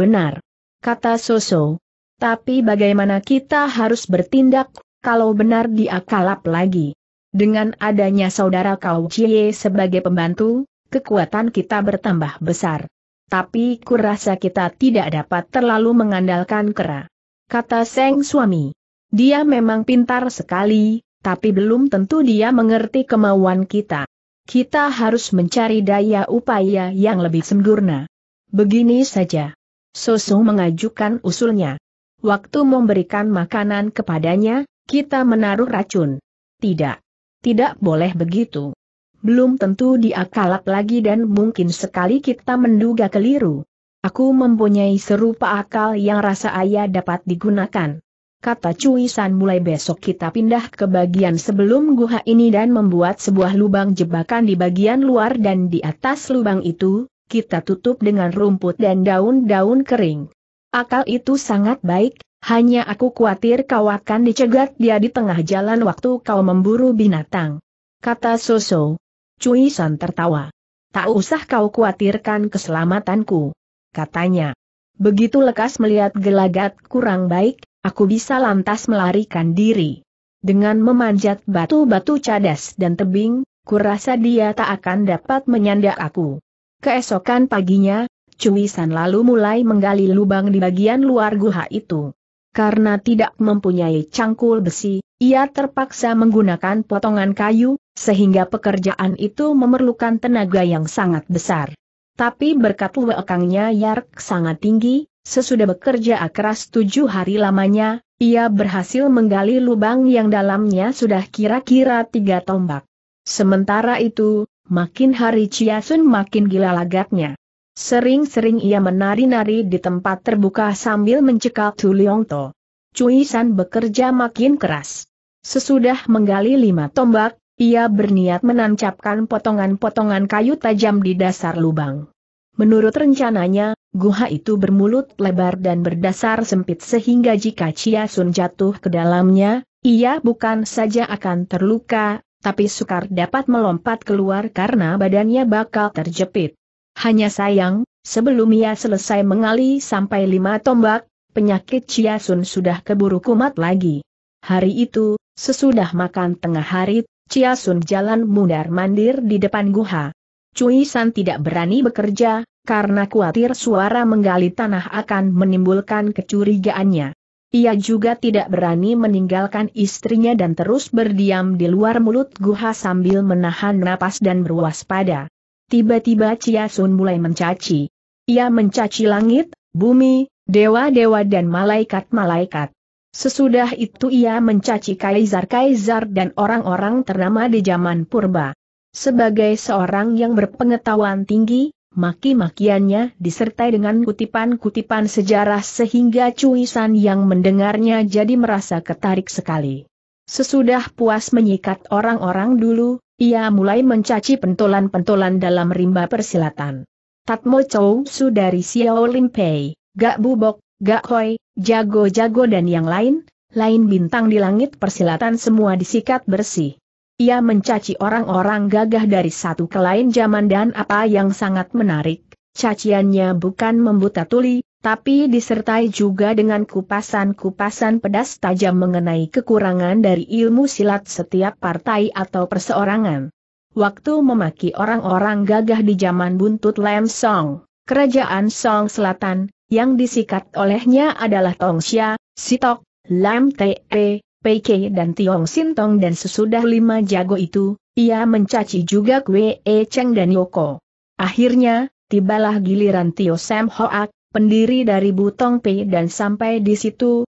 Benar. Kata Soso. Tapi bagaimana kita harus bertindak, kalau benar dia kalap lagi? Dengan adanya saudara kau Cie sebagai pembantu, kekuatan kita bertambah besar. Tapi kurasa kita tidak dapat terlalu mengandalkan kera. Kata Seng suami. Dia memang pintar sekali, tapi belum tentu dia mengerti kemauan kita. Kita harus mencari daya upaya yang lebih sempurna. Begini saja. Susu mengajukan usulnya. Waktu memberikan makanan kepadanya, kita menaruh racun. Tidak. Tidak boleh begitu. Belum tentu dia kalap lagi dan mungkin sekali kita menduga keliru. Aku mempunyai serupa akal yang rasa ayah dapat digunakan. Kata Cuisan mulai besok kita pindah ke bagian sebelum Guha ini dan membuat sebuah lubang jebakan di bagian luar dan di atas lubang itu, kita tutup dengan rumput dan daun-daun kering. Akal itu sangat baik, hanya aku khawatir kau akan dicegat dia di tengah jalan waktu kau memburu binatang. Kata Soso. Cui San tertawa. Tak usah kau khawatirkan keselamatanku. Katanya. Begitu lekas melihat gelagat kurang baik, aku bisa lantas melarikan diri. Dengan memanjat batu-batu cadas dan tebing, kurasa dia tak akan dapat menyandak aku. Keesokan paginya, Cuisan lalu mulai menggali lubang di bagian luar guha itu. Karena tidak mempunyai cangkul besi, ia terpaksa menggunakan potongan kayu, sehingga pekerjaan itu memerlukan tenaga yang sangat besar. Tapi berkat luekangnya Yark sangat tinggi, sesudah bekerja keras tujuh hari lamanya, ia berhasil menggali lubang yang dalamnya sudah kira-kira tiga tombak. Sementara itu, makin hari Chia Sun makin gila lagaknya. Sering-sering ia menari-nari di tempat terbuka sambil mencekal Tu To. Cui San bekerja makin keras. Sesudah menggali lima tombak, ia berniat menancapkan potongan-potongan kayu tajam di dasar lubang. Menurut rencananya, guha itu bermulut lebar dan berdasar sempit sehingga jika Chia Sun jatuh ke dalamnya, ia bukan saja akan terluka, tapi sukar dapat melompat keluar karena badannya bakal terjepit. Hanya sayang, sebelum ia selesai mengali sampai lima tombak, penyakit Chia Sun sudah keburu kumat lagi. Hari itu, sesudah makan tengah hari, Chia Sun jalan mundar-mandir di depan guha. Cui San tidak berani bekerja, karena khawatir suara menggali tanah akan menimbulkan kecurigaannya. Ia juga tidak berani meninggalkan istrinya dan terus berdiam di luar mulut guha sambil menahan napas dan berwaspada. Tiba-tiba Chia Sun mulai mencaci. Ia mencaci langit, bumi, dewa-dewa dan malaikat-malaikat. Sesudah itu ia mencaci kaisar-kaisar dan orang-orang ternama di zaman purba. Sebagai seorang yang berpengetahuan tinggi, Maki-makiannya disertai dengan kutipan-kutipan sejarah sehingga cuisan yang mendengarnya jadi merasa ketarik sekali. Sesudah puas menyikat orang-orang dulu, ia mulai mencaci pentolan-pentolan dalam rimba persilatan. Tatmo Chou Su dari Xiao Limpei, Gak Bubok, Gak Hoi, Jago-Jago dan yang lain, lain bintang di langit persilatan semua disikat bersih. Ia mencaci orang-orang gagah dari satu ke lain zaman dan apa yang sangat menarik, caciannya bukan membuta tuli, tapi disertai juga dengan kupasan-kupasan pedas tajam mengenai kekurangan dari ilmu silat setiap partai atau perseorangan. Waktu memaki orang-orang gagah di zaman buntut Lam Song, kerajaan Song Selatan, yang disikat olehnya adalah Tongxia, Sitok, Lam Te, Pei Ke dan Tiong Sintong dan sesudah lima jago itu, ia mencaci juga Kue E Cheng dan Yoko. Akhirnya, tibalah giliran Tio Sam Hoak, pendiri dari Butong Pei dan sampai di situ,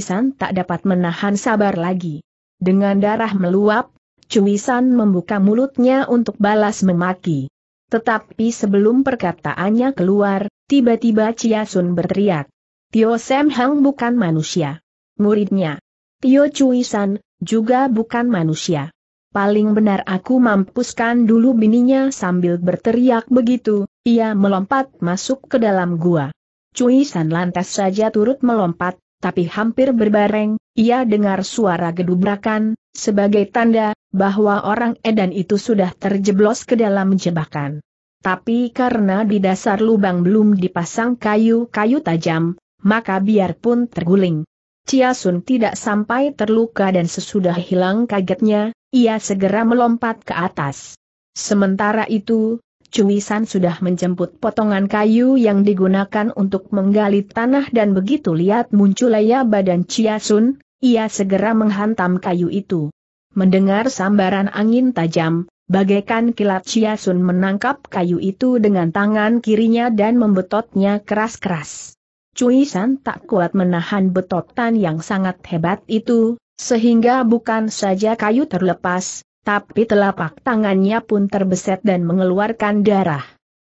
San tak dapat menahan sabar lagi. Dengan darah meluap, San membuka mulutnya untuk balas memaki. Tetapi sebelum perkataannya keluar, tiba-tiba Chia Sun berteriak. Tio Sam Hang bukan manusia. Muridnya. Tio San, juga bukan manusia. Paling benar aku mampuskan dulu bininya sambil berteriak begitu, ia melompat masuk ke dalam gua. San lantas saja turut melompat, tapi hampir berbareng, ia dengar suara gedubrakan, sebagai tanda, bahwa orang edan itu sudah terjeblos ke dalam jebakan. Tapi karena di dasar lubang belum dipasang kayu-kayu tajam, maka biarpun terguling. Chia Sun tidak sampai terluka dan sesudah hilang kagetnya, ia segera melompat ke atas. Sementara itu, Cuisan sudah menjemput potongan kayu yang digunakan untuk menggali tanah dan begitu lihat munculnya badan Chia Sun, ia segera menghantam kayu itu. Mendengar sambaran angin tajam, bagaikan kilat Chia Sun menangkap kayu itu dengan tangan kirinya dan membetotnya keras-keras. Cui San tak kuat menahan betotan yang sangat hebat itu, sehingga bukan saja kayu terlepas, tapi telapak tangannya pun terbeset dan mengeluarkan darah.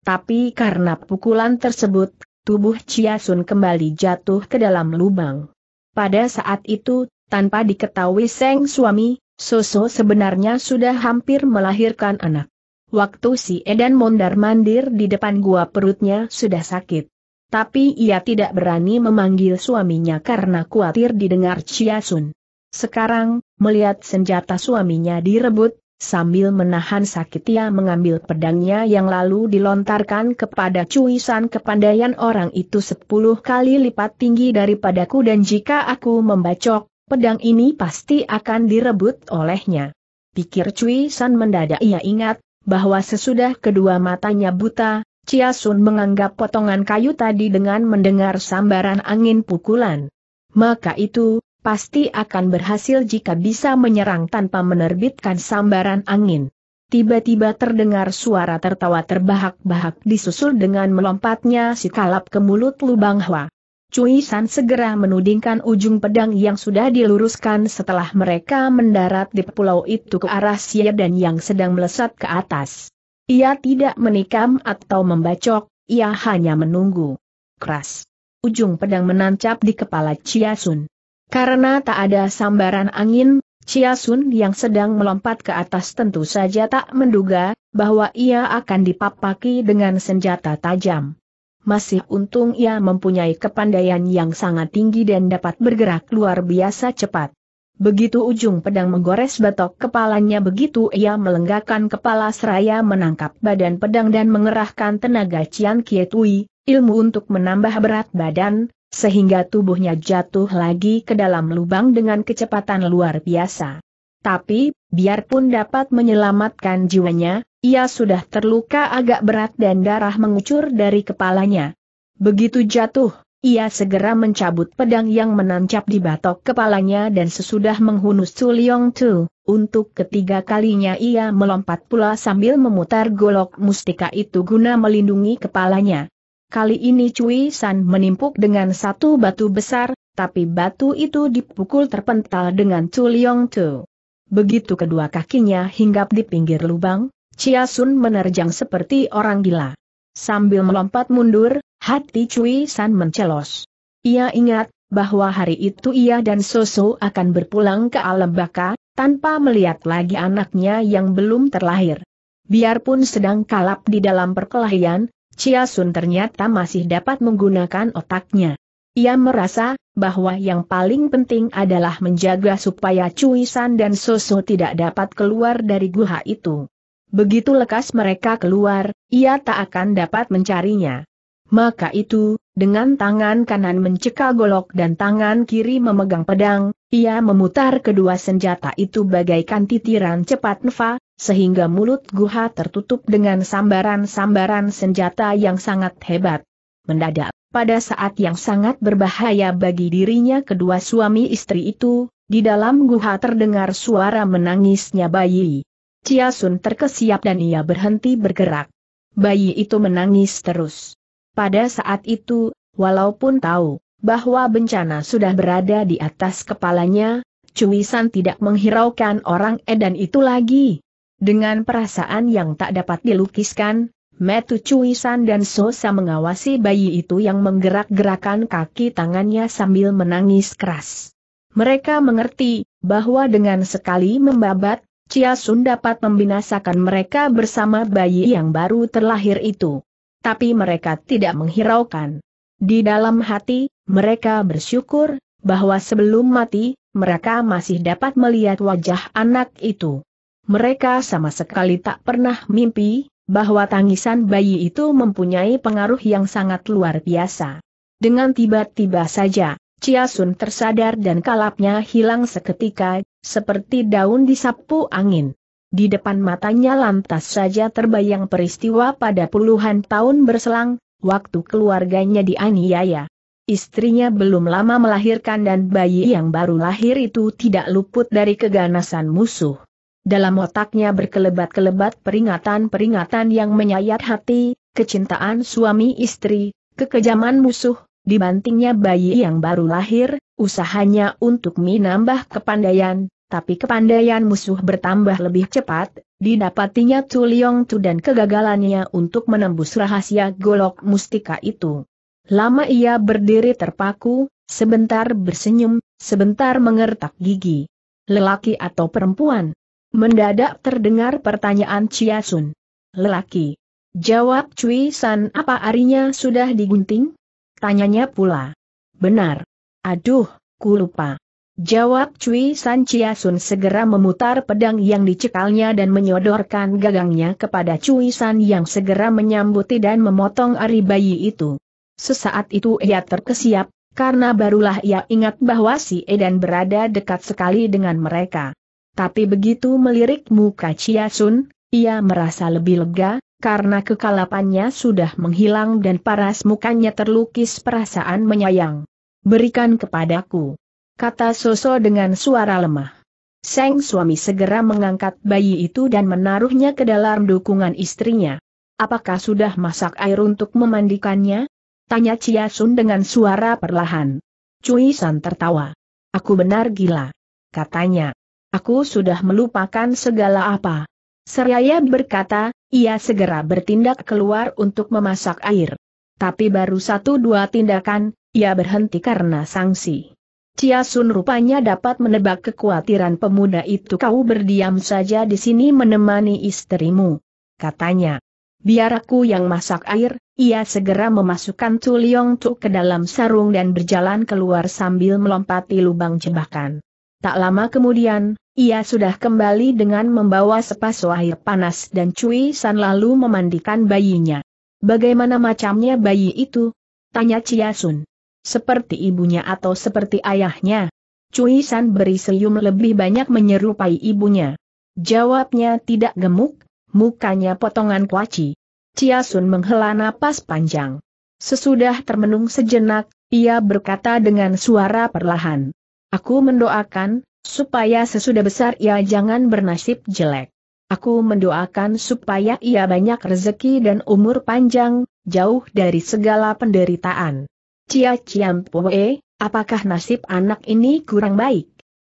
Tapi karena pukulan tersebut, tubuh Chia Sun kembali jatuh ke dalam lubang. Pada saat itu, tanpa diketahui Seng suami, Soso sebenarnya sudah hampir melahirkan anak. Waktu si Edan mondar-mandir di depan gua perutnya sudah sakit. Tapi ia tidak berani memanggil suaminya karena khawatir didengar Chia Sun. Sekarang, melihat senjata suaminya direbut, Sambil menahan sakit ia mengambil pedangnya yang lalu dilontarkan kepada Cui San kepandaian orang itu sepuluh kali lipat tinggi daripadaku dan jika aku membacok, pedang ini pasti akan direbut olehnya. Pikir Cui San mendadak ia ingat, bahwa sesudah kedua matanya buta, Chia Sun menganggap potongan kayu tadi dengan mendengar sambaran angin pukulan. Maka itu, pasti akan berhasil jika bisa menyerang tanpa menerbitkan sambaran angin. Tiba-tiba terdengar suara tertawa terbahak-bahak disusul dengan melompatnya si kalap ke mulut lubang hua. Cui San segera menudingkan ujung pedang yang sudah diluruskan setelah mereka mendarat di pulau itu ke arah Sia dan yang sedang melesat ke atas. Ia tidak menikam atau membacok, ia hanya menunggu. Keras. Ujung pedang menancap di kepala Chia Sun. Karena tak ada sambaran angin, Chia Sun yang sedang melompat ke atas tentu saja tak menduga bahwa ia akan dipapaki dengan senjata tajam. Masih untung ia mempunyai kepandaian yang sangat tinggi dan dapat bergerak luar biasa cepat. Begitu ujung pedang menggores batok kepalanya begitu ia melenggakkan kepala seraya menangkap badan pedang dan mengerahkan tenaga Cian Kietui, ilmu untuk menambah berat badan, sehingga tubuhnya jatuh lagi ke dalam lubang dengan kecepatan luar biasa. Tapi, biarpun dapat menyelamatkan jiwanya, ia sudah terluka agak berat dan darah mengucur dari kepalanya. Begitu jatuh, ia segera mencabut pedang yang menancap di batok kepalanya dan sesudah menghunus Su Leong Tu, untuk ketiga kalinya ia melompat pula sambil memutar golok mustika itu guna melindungi kepalanya. Kali ini Cui San menimpuk dengan satu batu besar, tapi batu itu dipukul terpental dengan Su Leong Tu. Begitu kedua kakinya hinggap di pinggir lubang, Chia Sun menerjang seperti orang gila. Sambil melompat mundur, Hati Cui San mencelos. Ia ingat, bahwa hari itu ia dan Soso akan berpulang ke alam baka, tanpa melihat lagi anaknya yang belum terlahir. Biarpun sedang kalap di dalam perkelahian, Chia Sun ternyata masih dapat menggunakan otaknya. Ia merasa, bahwa yang paling penting adalah menjaga supaya Cui San dan Soso tidak dapat keluar dari guha itu. Begitu lekas mereka keluar, ia tak akan dapat mencarinya. Maka itu, dengan tangan kanan mencekal golok dan tangan kiri memegang pedang, ia memutar kedua senjata itu bagaikan titiran cepat neva, sehingga mulut guha tertutup dengan sambaran-sambaran senjata yang sangat hebat. Mendadak, pada saat yang sangat berbahaya bagi dirinya kedua suami istri itu, di dalam guha terdengar suara menangisnya bayi. Chia Sun terkesiap dan ia berhenti bergerak. Bayi itu menangis terus. Pada saat itu, walaupun tahu bahwa bencana sudah berada di atas kepalanya, Cuisan tidak menghiraukan orang edan itu lagi. Dengan perasaan yang tak dapat dilukiskan, Metu Cuisan dan Sosa mengawasi bayi itu yang menggerak-gerakan kaki tangannya sambil menangis keras. Mereka mengerti, bahwa dengan sekali membabat, Chia Sun dapat membinasakan mereka bersama bayi yang baru terlahir itu tapi mereka tidak menghiraukan. Di dalam hati, mereka bersyukur, bahwa sebelum mati, mereka masih dapat melihat wajah anak itu. Mereka sama sekali tak pernah mimpi, bahwa tangisan bayi itu mempunyai pengaruh yang sangat luar biasa. Dengan tiba-tiba saja, Chia Sun tersadar dan kalapnya hilang seketika, seperti daun disapu angin. Di depan matanya lantas saja terbayang peristiwa pada puluhan tahun berselang, waktu keluarganya dianiaya. Istrinya belum lama melahirkan dan bayi yang baru lahir itu tidak luput dari keganasan musuh. Dalam otaknya berkelebat-kelebat peringatan-peringatan yang menyayat hati, kecintaan suami istri, kekejaman musuh, dibantingnya bayi yang baru lahir, usahanya untuk menambah kepandaian, tapi kepandaian musuh bertambah lebih cepat, didapatinya Tuliong Tu dan kegagalannya untuk menembus rahasia golok mustika itu. Lama ia berdiri terpaku, sebentar bersenyum, sebentar mengertak gigi. Lelaki atau perempuan? Mendadak terdengar pertanyaan Chia Sun. Lelaki. Jawab Cui San apa arinya sudah digunting? Tanyanya pula. Benar. Aduh, ku lupa. Jawab Cui San Chia Sun segera memutar pedang yang dicekalnya dan menyodorkan gagangnya kepada Cui San yang segera menyambuti dan memotong ari bayi itu. Sesaat itu ia terkesiap, karena barulah ia ingat bahwa si Edan berada dekat sekali dengan mereka. Tapi begitu melirik muka Chia Sun, ia merasa lebih lega, karena kekalapannya sudah menghilang dan paras mukanya terlukis perasaan menyayang. Berikan kepadaku kata Soso dengan suara lemah. Seng suami segera mengangkat bayi itu dan menaruhnya ke dalam dukungan istrinya. Apakah sudah masak air untuk memandikannya? Tanya Chia Sun dengan suara perlahan. Cui San tertawa. Aku benar gila. Katanya. Aku sudah melupakan segala apa. Seraya berkata, ia segera bertindak keluar untuk memasak air. Tapi baru satu dua tindakan, ia berhenti karena sanksi. Cia Sun rupanya dapat menebak kekhawatiran pemuda itu kau berdiam saja di sini menemani istrimu. Katanya. Biar aku yang masak air, ia segera memasukkan Tuliong Tu ke dalam sarung dan berjalan keluar sambil melompati lubang jebakan. Tak lama kemudian, ia sudah kembali dengan membawa sepaso air panas dan Cui San lalu memandikan bayinya. Bagaimana macamnya bayi itu? Tanya Chia Sun seperti ibunya atau seperti ayahnya. Cui San beri senyum lebih banyak menyerupai ibunya. Jawabnya tidak gemuk, mukanya potongan kuaci. Chia Sun menghela napas panjang. Sesudah termenung sejenak, ia berkata dengan suara perlahan. Aku mendoakan, supaya sesudah besar ia jangan bernasib jelek. Aku mendoakan supaya ia banyak rezeki dan umur panjang, jauh dari segala penderitaan. Cia Ciam Poe, apakah nasib anak ini kurang baik?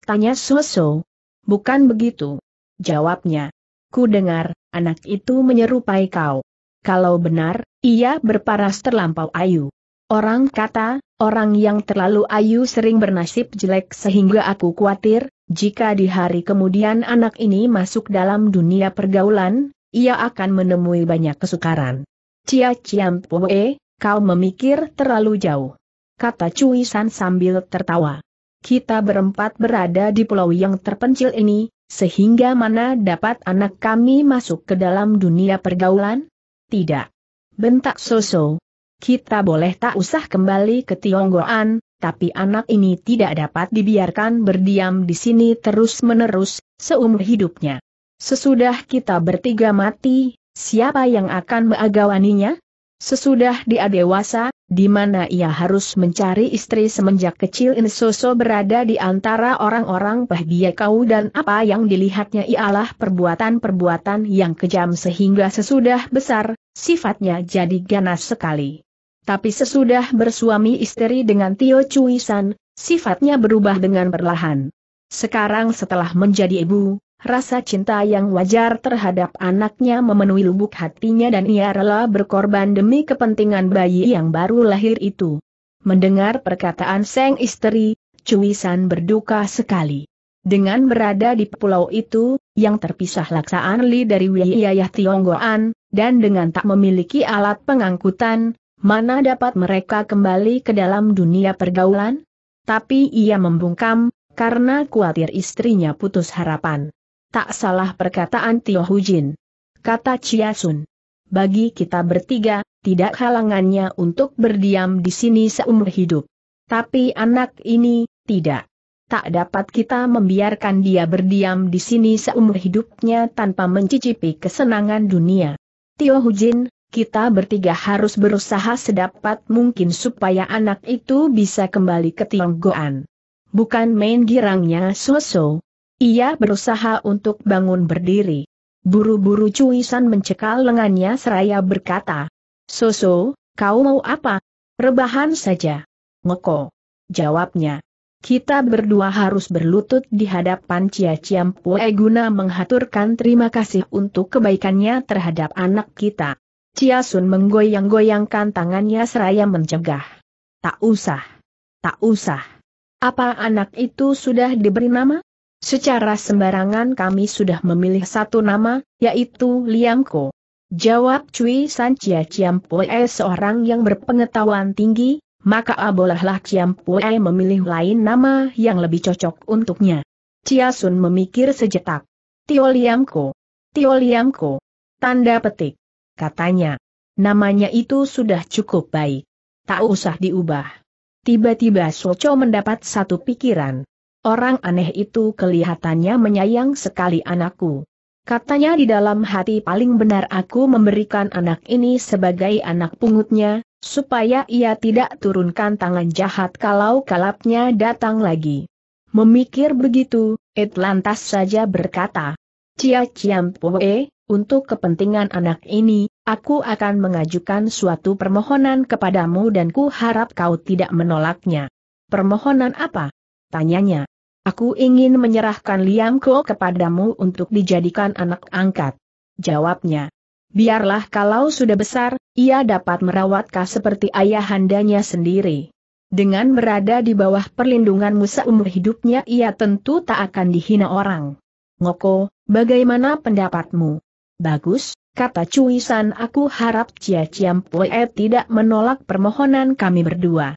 Tanya Soso. Bukan begitu. Jawabnya. Ku dengar, anak itu menyerupai kau. Kalau benar, ia berparas terlampau ayu. Orang kata, orang yang terlalu ayu sering bernasib jelek sehingga aku khawatir, jika di hari kemudian anak ini masuk dalam dunia pergaulan, ia akan menemui banyak kesukaran. Cia Ciam Poe, Kau memikir terlalu jauh. Kata Cui San sambil tertawa. Kita berempat berada di pulau yang terpencil ini, sehingga mana dapat anak kami masuk ke dalam dunia pergaulan? Tidak. Bentak Soso. Kita boleh tak usah kembali ke Tionggoan, tapi anak ini tidak dapat dibiarkan berdiam di sini terus-menerus, seumur hidupnya. Sesudah kita bertiga mati, siapa yang akan meagawaninya? Sesudah dia dewasa, di mana ia harus mencari istri semenjak kecil soso berada di antara orang-orang kau dan apa yang dilihatnya ialah perbuatan-perbuatan yang kejam sehingga sesudah besar, sifatnya jadi ganas sekali. Tapi sesudah bersuami istri dengan Tio Cuisan, sifatnya berubah dengan perlahan. Sekarang setelah menjadi ibu, Rasa cinta yang wajar terhadap anaknya memenuhi lubuk hatinya dan ia rela berkorban demi kepentingan bayi yang baru lahir itu. Mendengar perkataan sang istri, San berduka sekali. Dengan berada di pulau itu, yang terpisah laksaan Li dari wilayah Tionggoan, dan dengan tak memiliki alat pengangkutan, mana dapat mereka kembali ke dalam dunia pergaulan? Tapi ia membungkam, karena khawatir istrinya putus harapan. Tak salah perkataan Tio Hujin. Kata Chia Sun. Bagi kita bertiga, tidak halangannya untuk berdiam di sini seumur hidup. Tapi anak ini, tidak. Tak dapat kita membiarkan dia berdiam di sini seumur hidupnya tanpa mencicipi kesenangan dunia. Tio Hujin, kita bertiga harus berusaha sedapat mungkin supaya anak itu bisa kembali ke Tionggoan. Bukan main girangnya Soso, ia berusaha untuk bangun berdiri. Buru-buru Cui San mencekal lengannya seraya berkata, Soso, kau mau apa? Rebahan saja. Ngoko. Jawabnya. Kita berdua harus berlutut di hadapan Cia Pue guna menghaturkan terima kasih untuk kebaikannya terhadap anak kita. Cia Sun menggoyang-goyangkan tangannya seraya mencegah. Tak usah. Tak usah. Apa anak itu sudah diberi nama? Secara sembarangan kami sudah memilih satu nama, yaitu Liang Ko. Jawab Cui San Chia Chiam Pue seorang yang berpengetahuan tinggi, maka abolahlah Chiam Pue memilih lain nama yang lebih cocok untuknya. Chia Sun memikir sejetak. Tio Liang Ko. Tio Liang Ko. Tanda petik. Katanya. Namanya itu sudah cukup baik. Tak usah diubah. Tiba-tiba Soco mendapat satu pikiran. Orang aneh itu kelihatannya menyayang sekali anakku. Katanya di dalam hati paling benar aku memberikan anak ini sebagai anak pungutnya, supaya ia tidak turunkan tangan jahat kalau kalapnya datang lagi. Memikir begitu, Ed lantas saja berkata, Cia Ciam Poe, untuk kepentingan anak ini, aku akan mengajukan suatu permohonan kepadamu dan ku harap kau tidak menolaknya. Permohonan apa? tanyanya. Aku ingin menyerahkan Ko kepadamu untuk dijadikan anak angkat. Jawabnya. Biarlah kalau sudah besar, ia dapat merawatkah seperti ayahandanya sendiri. Dengan berada di bawah perlindunganmu seumur hidupnya ia tentu tak akan dihina orang. Ngoko, bagaimana pendapatmu? Bagus, kata Cui San aku harap Cia Ciampue tidak menolak permohonan kami berdua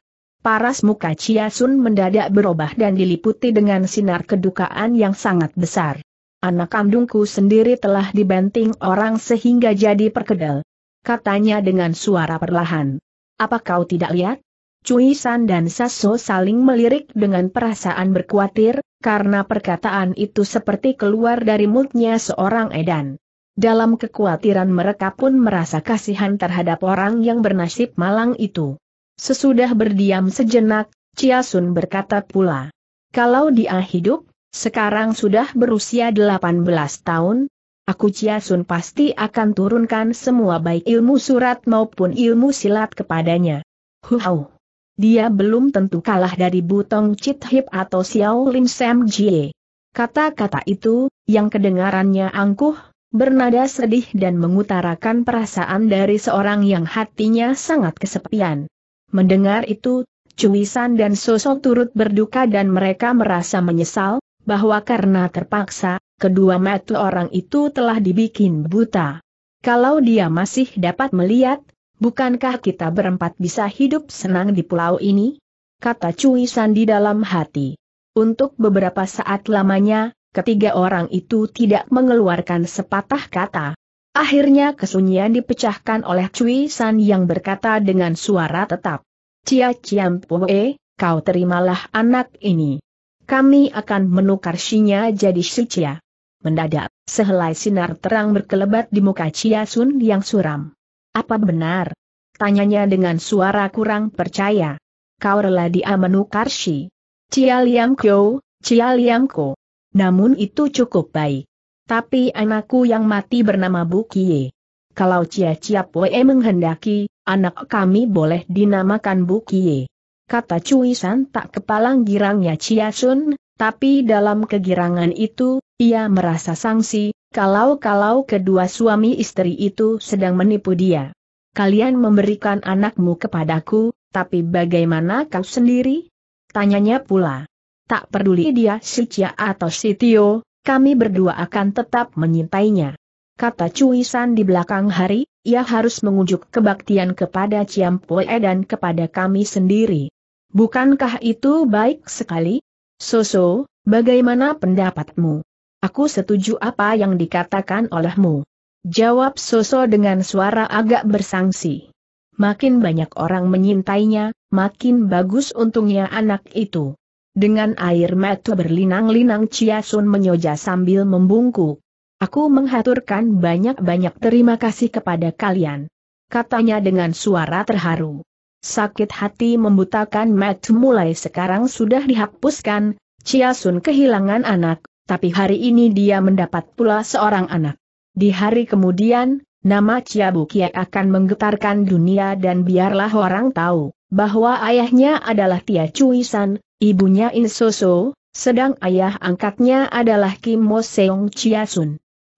paras muka Chia Sun mendadak berubah dan diliputi dengan sinar kedukaan yang sangat besar. Anak kandungku sendiri telah dibanting orang sehingga jadi perkedel. Katanya dengan suara perlahan. Apa kau tidak lihat? Cui San dan Saso saling melirik dengan perasaan berkuatir, karena perkataan itu seperti keluar dari mulutnya seorang edan. Dalam kekhawatiran mereka pun merasa kasihan terhadap orang yang bernasib malang itu. Sesudah berdiam sejenak, Chia Sun berkata pula. Kalau dia hidup, sekarang sudah berusia 18 tahun, aku Chia Sun pasti akan turunkan semua baik ilmu surat maupun ilmu silat kepadanya. Huhau! Dia belum tentu kalah dari Butong Chit Hip atau Xiao Lim Sam Jie. Kata-kata itu, yang kedengarannya angkuh, bernada sedih dan mengutarakan perasaan dari seorang yang hatinya sangat kesepian. Mendengar itu, Cuisan dan Soso turut berduka dan mereka merasa menyesal, bahwa karena terpaksa, kedua mata orang itu telah dibikin buta. Kalau dia masih dapat melihat, bukankah kita berempat bisa hidup senang di pulau ini? Kata Cuisan di dalam hati. Untuk beberapa saat lamanya, ketiga orang itu tidak mengeluarkan sepatah kata. Akhirnya kesunyian dipecahkan oleh Cui San yang berkata dengan suara tetap. Cia Ciam Pue, kau terimalah anak ini. Kami akan menukar sinya jadi si Cia. Mendadak, sehelai sinar terang berkelebat di muka Cia Sun yang suram. Apa benar? Tanyanya dengan suara kurang percaya. Kau rela dia menukar si. Cia Liang Kyo, Cia Liang Ko. Namun itu cukup baik. Tapi anakku yang mati bernama Bukie. Kalau Cia Cia Pue menghendaki, anak kami boleh dinamakan Bukie. Kata Cui San tak kepalang girangnya Cia Sun, tapi dalam kegirangan itu, ia merasa sangsi, kalau-kalau kedua suami istri itu sedang menipu dia. Kalian memberikan anakmu kepadaku, tapi bagaimana kau sendiri? Tanyanya pula. Tak peduli dia si Cia atau si Tio, kami berdua akan tetap menyintainya. Kata Cui San di belakang hari, ia harus mengunjuk kebaktian kepada Ciampue dan kepada kami sendiri. Bukankah itu baik sekali? Soso, bagaimana pendapatmu? Aku setuju apa yang dikatakan olehmu. Jawab Soso dengan suara agak bersangsi. Makin banyak orang menyintainya, makin bagus untungnya anak itu. Dengan air mata berlinang-linang Chia Sun menyoja sambil membungkuk. Aku menghaturkan banyak-banyak terima kasih kepada kalian. Katanya dengan suara terharu. Sakit hati membutakan Matt mulai sekarang sudah dihapuskan, Chia Sun kehilangan anak, tapi hari ini dia mendapat pula seorang anak. Di hari kemudian, nama Chia Bukia akan menggetarkan dunia dan biarlah orang tahu bahwa ayahnya adalah Tia San, Ibunya In Soso, sedang ayah angkatnya adalah Kim Mo Seong Chia Sun.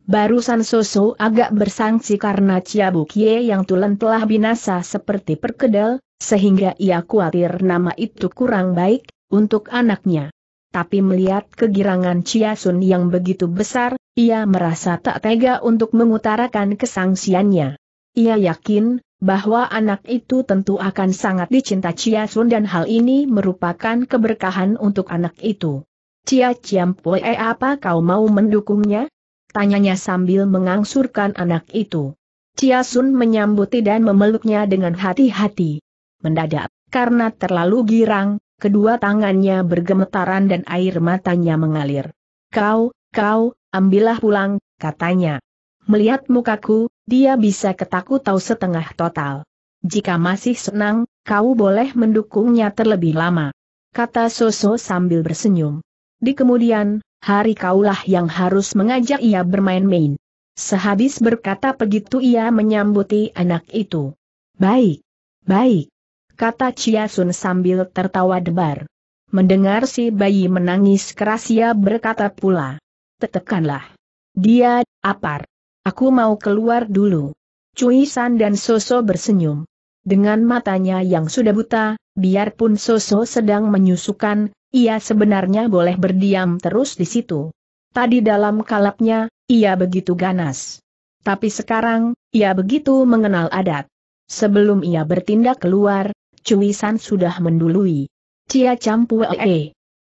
Barusan Soso agak bersangsi karena Chia Bukie yang tulen telah binasa seperti perkedel, sehingga ia khawatir nama itu kurang baik untuk anaknya. Tapi melihat kegirangan Chia Sun yang begitu besar, ia merasa tak tega untuk mengutarakan kesangsiannya. Ia yakin, bahwa anak itu tentu akan sangat dicinta Chia Sun dan hal ini merupakan keberkahan untuk anak itu. Cia Ciam Pue apa kau mau mendukungnya? Tanyanya sambil mengangsurkan anak itu. Cia Sun menyambuti dan memeluknya dengan hati-hati. Mendadak, karena terlalu girang, kedua tangannya bergemetaran dan air matanya mengalir. Kau, kau, ambillah pulang, katanya. Melihat mukaku, dia bisa ketaku setengah total. Jika masih senang, kau boleh mendukungnya terlebih lama. Kata Soso sambil bersenyum. Di kemudian, hari kaulah yang harus mengajak ia bermain-main. Sehabis berkata begitu ia menyambuti anak itu. Baik, baik, kata Chia Sun sambil tertawa debar. Mendengar si bayi menangis keras ia berkata pula. Tetekanlah. Dia, apar. Aku mau keluar dulu. Cui San dan Soso bersenyum. Dengan matanya yang sudah buta, biarpun Soso sedang menyusukan, ia sebenarnya boleh berdiam terus di situ. Tadi dalam kalapnya, ia begitu ganas. Tapi sekarang, ia begitu mengenal adat. Sebelum ia bertindak keluar, Cuisan sudah mendului. Cia campue.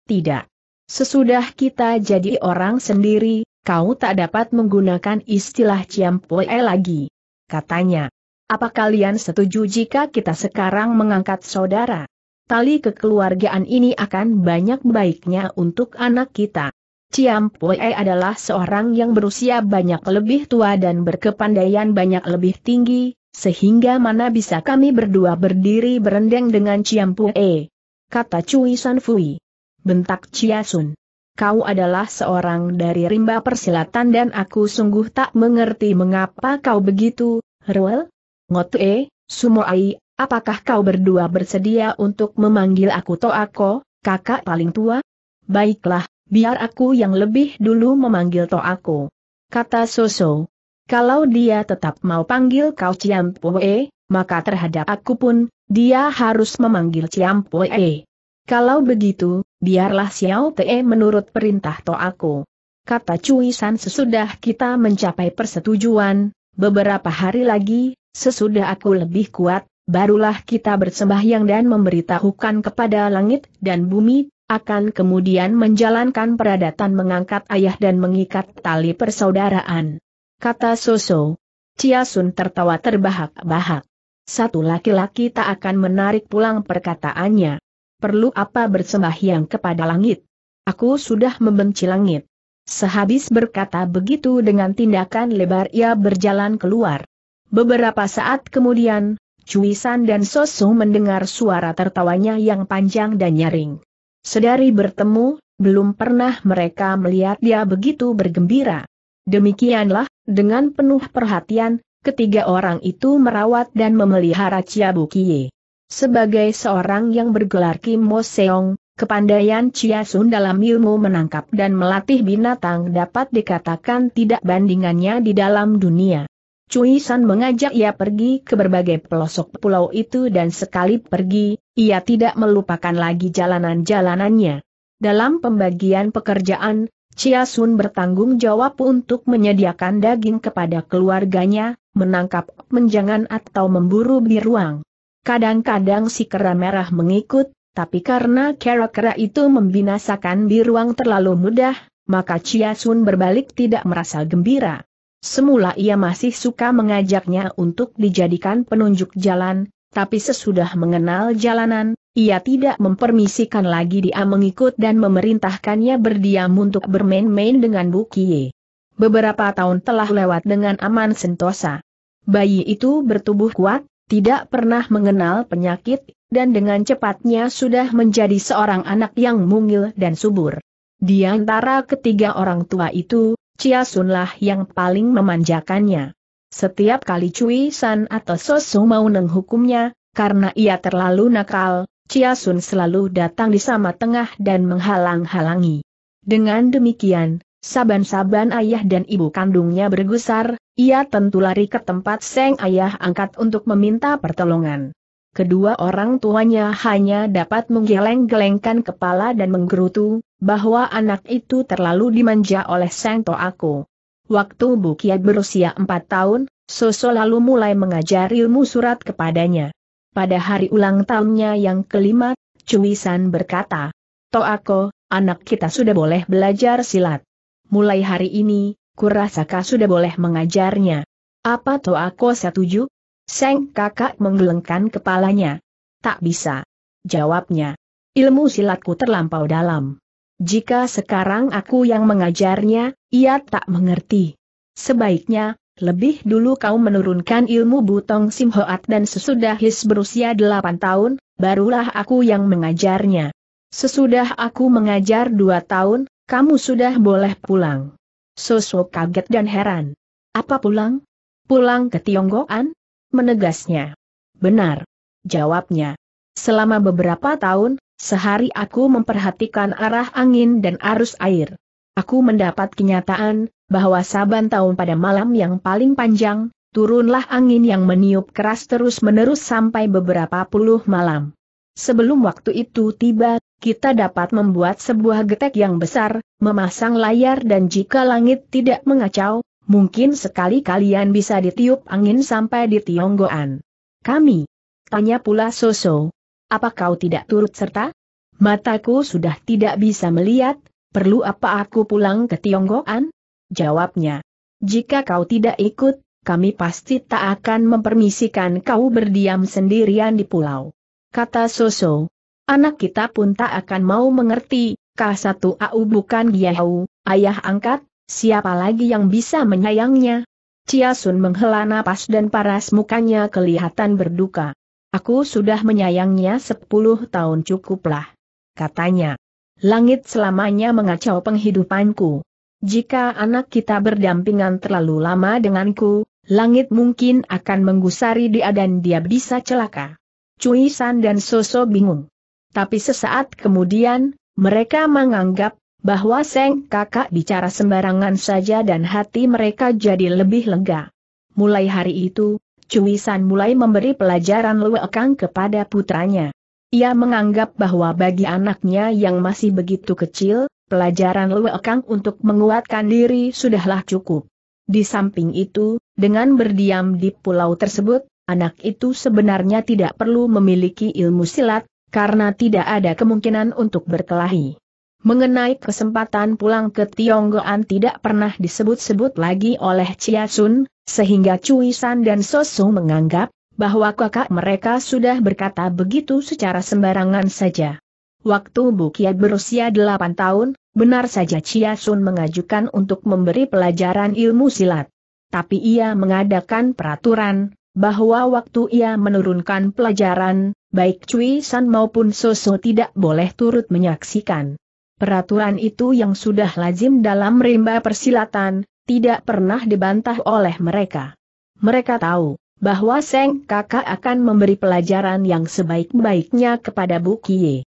Tidak. Sesudah kita jadi orang sendiri, kau tak dapat menggunakan istilah Ciampoe lagi. Katanya, apa kalian setuju jika kita sekarang mengangkat saudara? Tali kekeluargaan ini akan banyak baiknya untuk anak kita. Ciampoe adalah seorang yang berusia banyak lebih tua dan berkepandaian banyak lebih tinggi, sehingga mana bisa kami berdua berdiri berendeng dengan Ciampu E. Kata Cui San Fui. Bentak Chia Sun kau adalah seorang dari rimba persilatan dan aku sungguh tak mengerti mengapa kau begitu, Ruel? Ngotue, Sumoai, apakah kau berdua bersedia untuk memanggil aku Toako, kakak paling tua? Baiklah, biar aku yang lebih dulu memanggil Toako. Kata Soso. Kalau dia tetap mau panggil kau Ciampoe, maka terhadap aku pun, dia harus memanggil Ciampoe. Kalau begitu, biarlah Xiao Te menurut perintah Toaku. Kata Cui San sesudah kita mencapai persetujuan, beberapa hari lagi, sesudah aku lebih kuat, barulah kita bersembahyang dan memberitahukan kepada langit dan bumi, akan kemudian menjalankan peradatan mengangkat ayah dan mengikat tali persaudaraan. Kata Soso. Cia Sun tertawa terbahak-bahak. Satu laki-laki tak akan menarik pulang perkataannya perlu apa bersembahyang kepada langit? Aku sudah membenci langit. Sehabis berkata begitu dengan tindakan lebar ia berjalan keluar. Beberapa saat kemudian, Cui San dan Sosu mendengar suara tertawanya yang panjang dan nyaring. Sedari bertemu, belum pernah mereka melihat dia begitu bergembira. Demikianlah, dengan penuh perhatian, ketiga orang itu merawat dan memelihara Bukie. Sebagai seorang yang bergelar Kim Mo Seong, kepandaian Chia Sun dalam ilmu menangkap dan melatih binatang dapat dikatakan tidak bandingannya di dalam dunia. Cui San mengajak ia pergi ke berbagai pelosok pulau itu dan sekali pergi, ia tidak melupakan lagi jalanan-jalanannya. Dalam pembagian pekerjaan, Chia Sun bertanggung jawab untuk menyediakan daging kepada keluarganya, menangkap menjangan atau memburu biruang. Kadang-kadang si kera merah mengikut, tapi karena kera-kera itu membinasakan di ruang terlalu mudah, maka Chia Sun berbalik tidak merasa gembira. Semula ia masih suka mengajaknya untuk dijadikan penunjuk jalan, tapi sesudah mengenal jalanan, ia tidak mempermisikan lagi dia mengikut dan memerintahkannya berdiam untuk bermain-main dengan Bukie. Beberapa tahun telah lewat dengan aman sentosa. Bayi itu bertubuh kuat, tidak pernah mengenal penyakit, dan dengan cepatnya sudah menjadi seorang anak yang mungil dan subur. Di antara ketiga orang tua itu, Chia Sunlah yang paling memanjakannya. Setiap kali Cui San atau Sosu mau menghukumnya, karena ia terlalu nakal, Chia Sun selalu datang di sama tengah dan menghalang-halangi. Dengan demikian, saban-saban ayah dan ibu kandungnya bergusar, ia tentu lari ke tempat Seng ayah angkat untuk meminta pertolongan. Kedua orang tuanya hanya dapat menggeleng-gelengkan kepala dan menggerutu, bahwa anak itu terlalu dimanja oleh Seng Toaku. Waktu Bukiat berusia empat tahun, Soso lalu mulai mengajar ilmu surat kepadanya. Pada hari ulang tahunnya yang kelima, Cuisan berkata, Toako, anak kita sudah boleh belajar silat. Mulai hari ini, kurasa kau sudah boleh mengajarnya. Apa toh aku setuju? Seng kakak menggelengkan kepalanya. Tak bisa. Jawabnya. Ilmu silatku terlampau dalam. Jika sekarang aku yang mengajarnya, ia tak mengerti. Sebaiknya, lebih dulu kau menurunkan ilmu butong simhoat dan sesudah his berusia delapan tahun, barulah aku yang mengajarnya. Sesudah aku mengajar dua tahun, kamu sudah boleh pulang. Susu kaget dan heran. Apa pulang? Pulang ke Tionggoan? Menegasnya. Benar. Jawabnya. Selama beberapa tahun, sehari aku memperhatikan arah angin dan arus air. Aku mendapat kenyataan, bahwa saban tahun pada malam yang paling panjang, turunlah angin yang meniup keras terus-menerus sampai beberapa puluh malam. Sebelum waktu itu tiba, kita dapat membuat sebuah getek yang besar, memasang layar dan jika langit tidak mengacau, mungkin sekali kalian bisa ditiup angin sampai di Tionggoan. Kami? Tanya pula Soso. Apa kau tidak turut serta? Mataku sudah tidak bisa melihat, perlu apa aku pulang ke Tionggoan? Jawabnya. Jika kau tidak ikut, kami pasti tak akan mempermisikan kau berdiam sendirian di pulau. Kata Soso, anak kita pun tak akan mau mengerti, K1AU bukan hau, ayah angkat, siapa lagi yang bisa menyayangnya? Chia Sun menghela napas dan paras mukanya kelihatan berduka. Aku sudah menyayangnya sepuluh tahun cukuplah. Katanya. Langit selamanya mengacau penghidupanku. Jika anak kita berdampingan terlalu lama denganku, langit mungkin akan menggusari dia dan dia bisa celaka. Cui San dan Soso bingung tapi sesaat kemudian, mereka menganggap bahwa Seng kakak bicara sembarangan saja dan hati mereka jadi lebih lega. Mulai hari itu, Cui San mulai memberi pelajaran Luekang kepada putranya. Ia menganggap bahwa bagi anaknya yang masih begitu kecil, pelajaran Luekang untuk menguatkan diri sudahlah cukup. Di samping itu, dengan berdiam di pulau tersebut, anak itu sebenarnya tidak perlu memiliki ilmu silat, karena tidak ada kemungkinan untuk berkelahi. Mengenai kesempatan pulang ke Tionggoan tidak pernah disebut-sebut lagi oleh Chia Sun, sehingga Cui San dan Sosu menganggap bahwa kakak mereka sudah berkata begitu secara sembarangan saja. Waktu Bukiat berusia 8 tahun, benar saja Chia Sun mengajukan untuk memberi pelajaran ilmu silat. Tapi ia mengadakan peraturan, bahwa waktu ia menurunkan pelajaran, baik Cui San maupun Soso tidak boleh turut menyaksikan. Peraturan itu yang sudah lazim dalam rimba persilatan, tidak pernah dibantah oleh mereka. Mereka tahu bahwa Seng Kakak akan memberi pelajaran yang sebaik-baiknya kepada Bu Kie.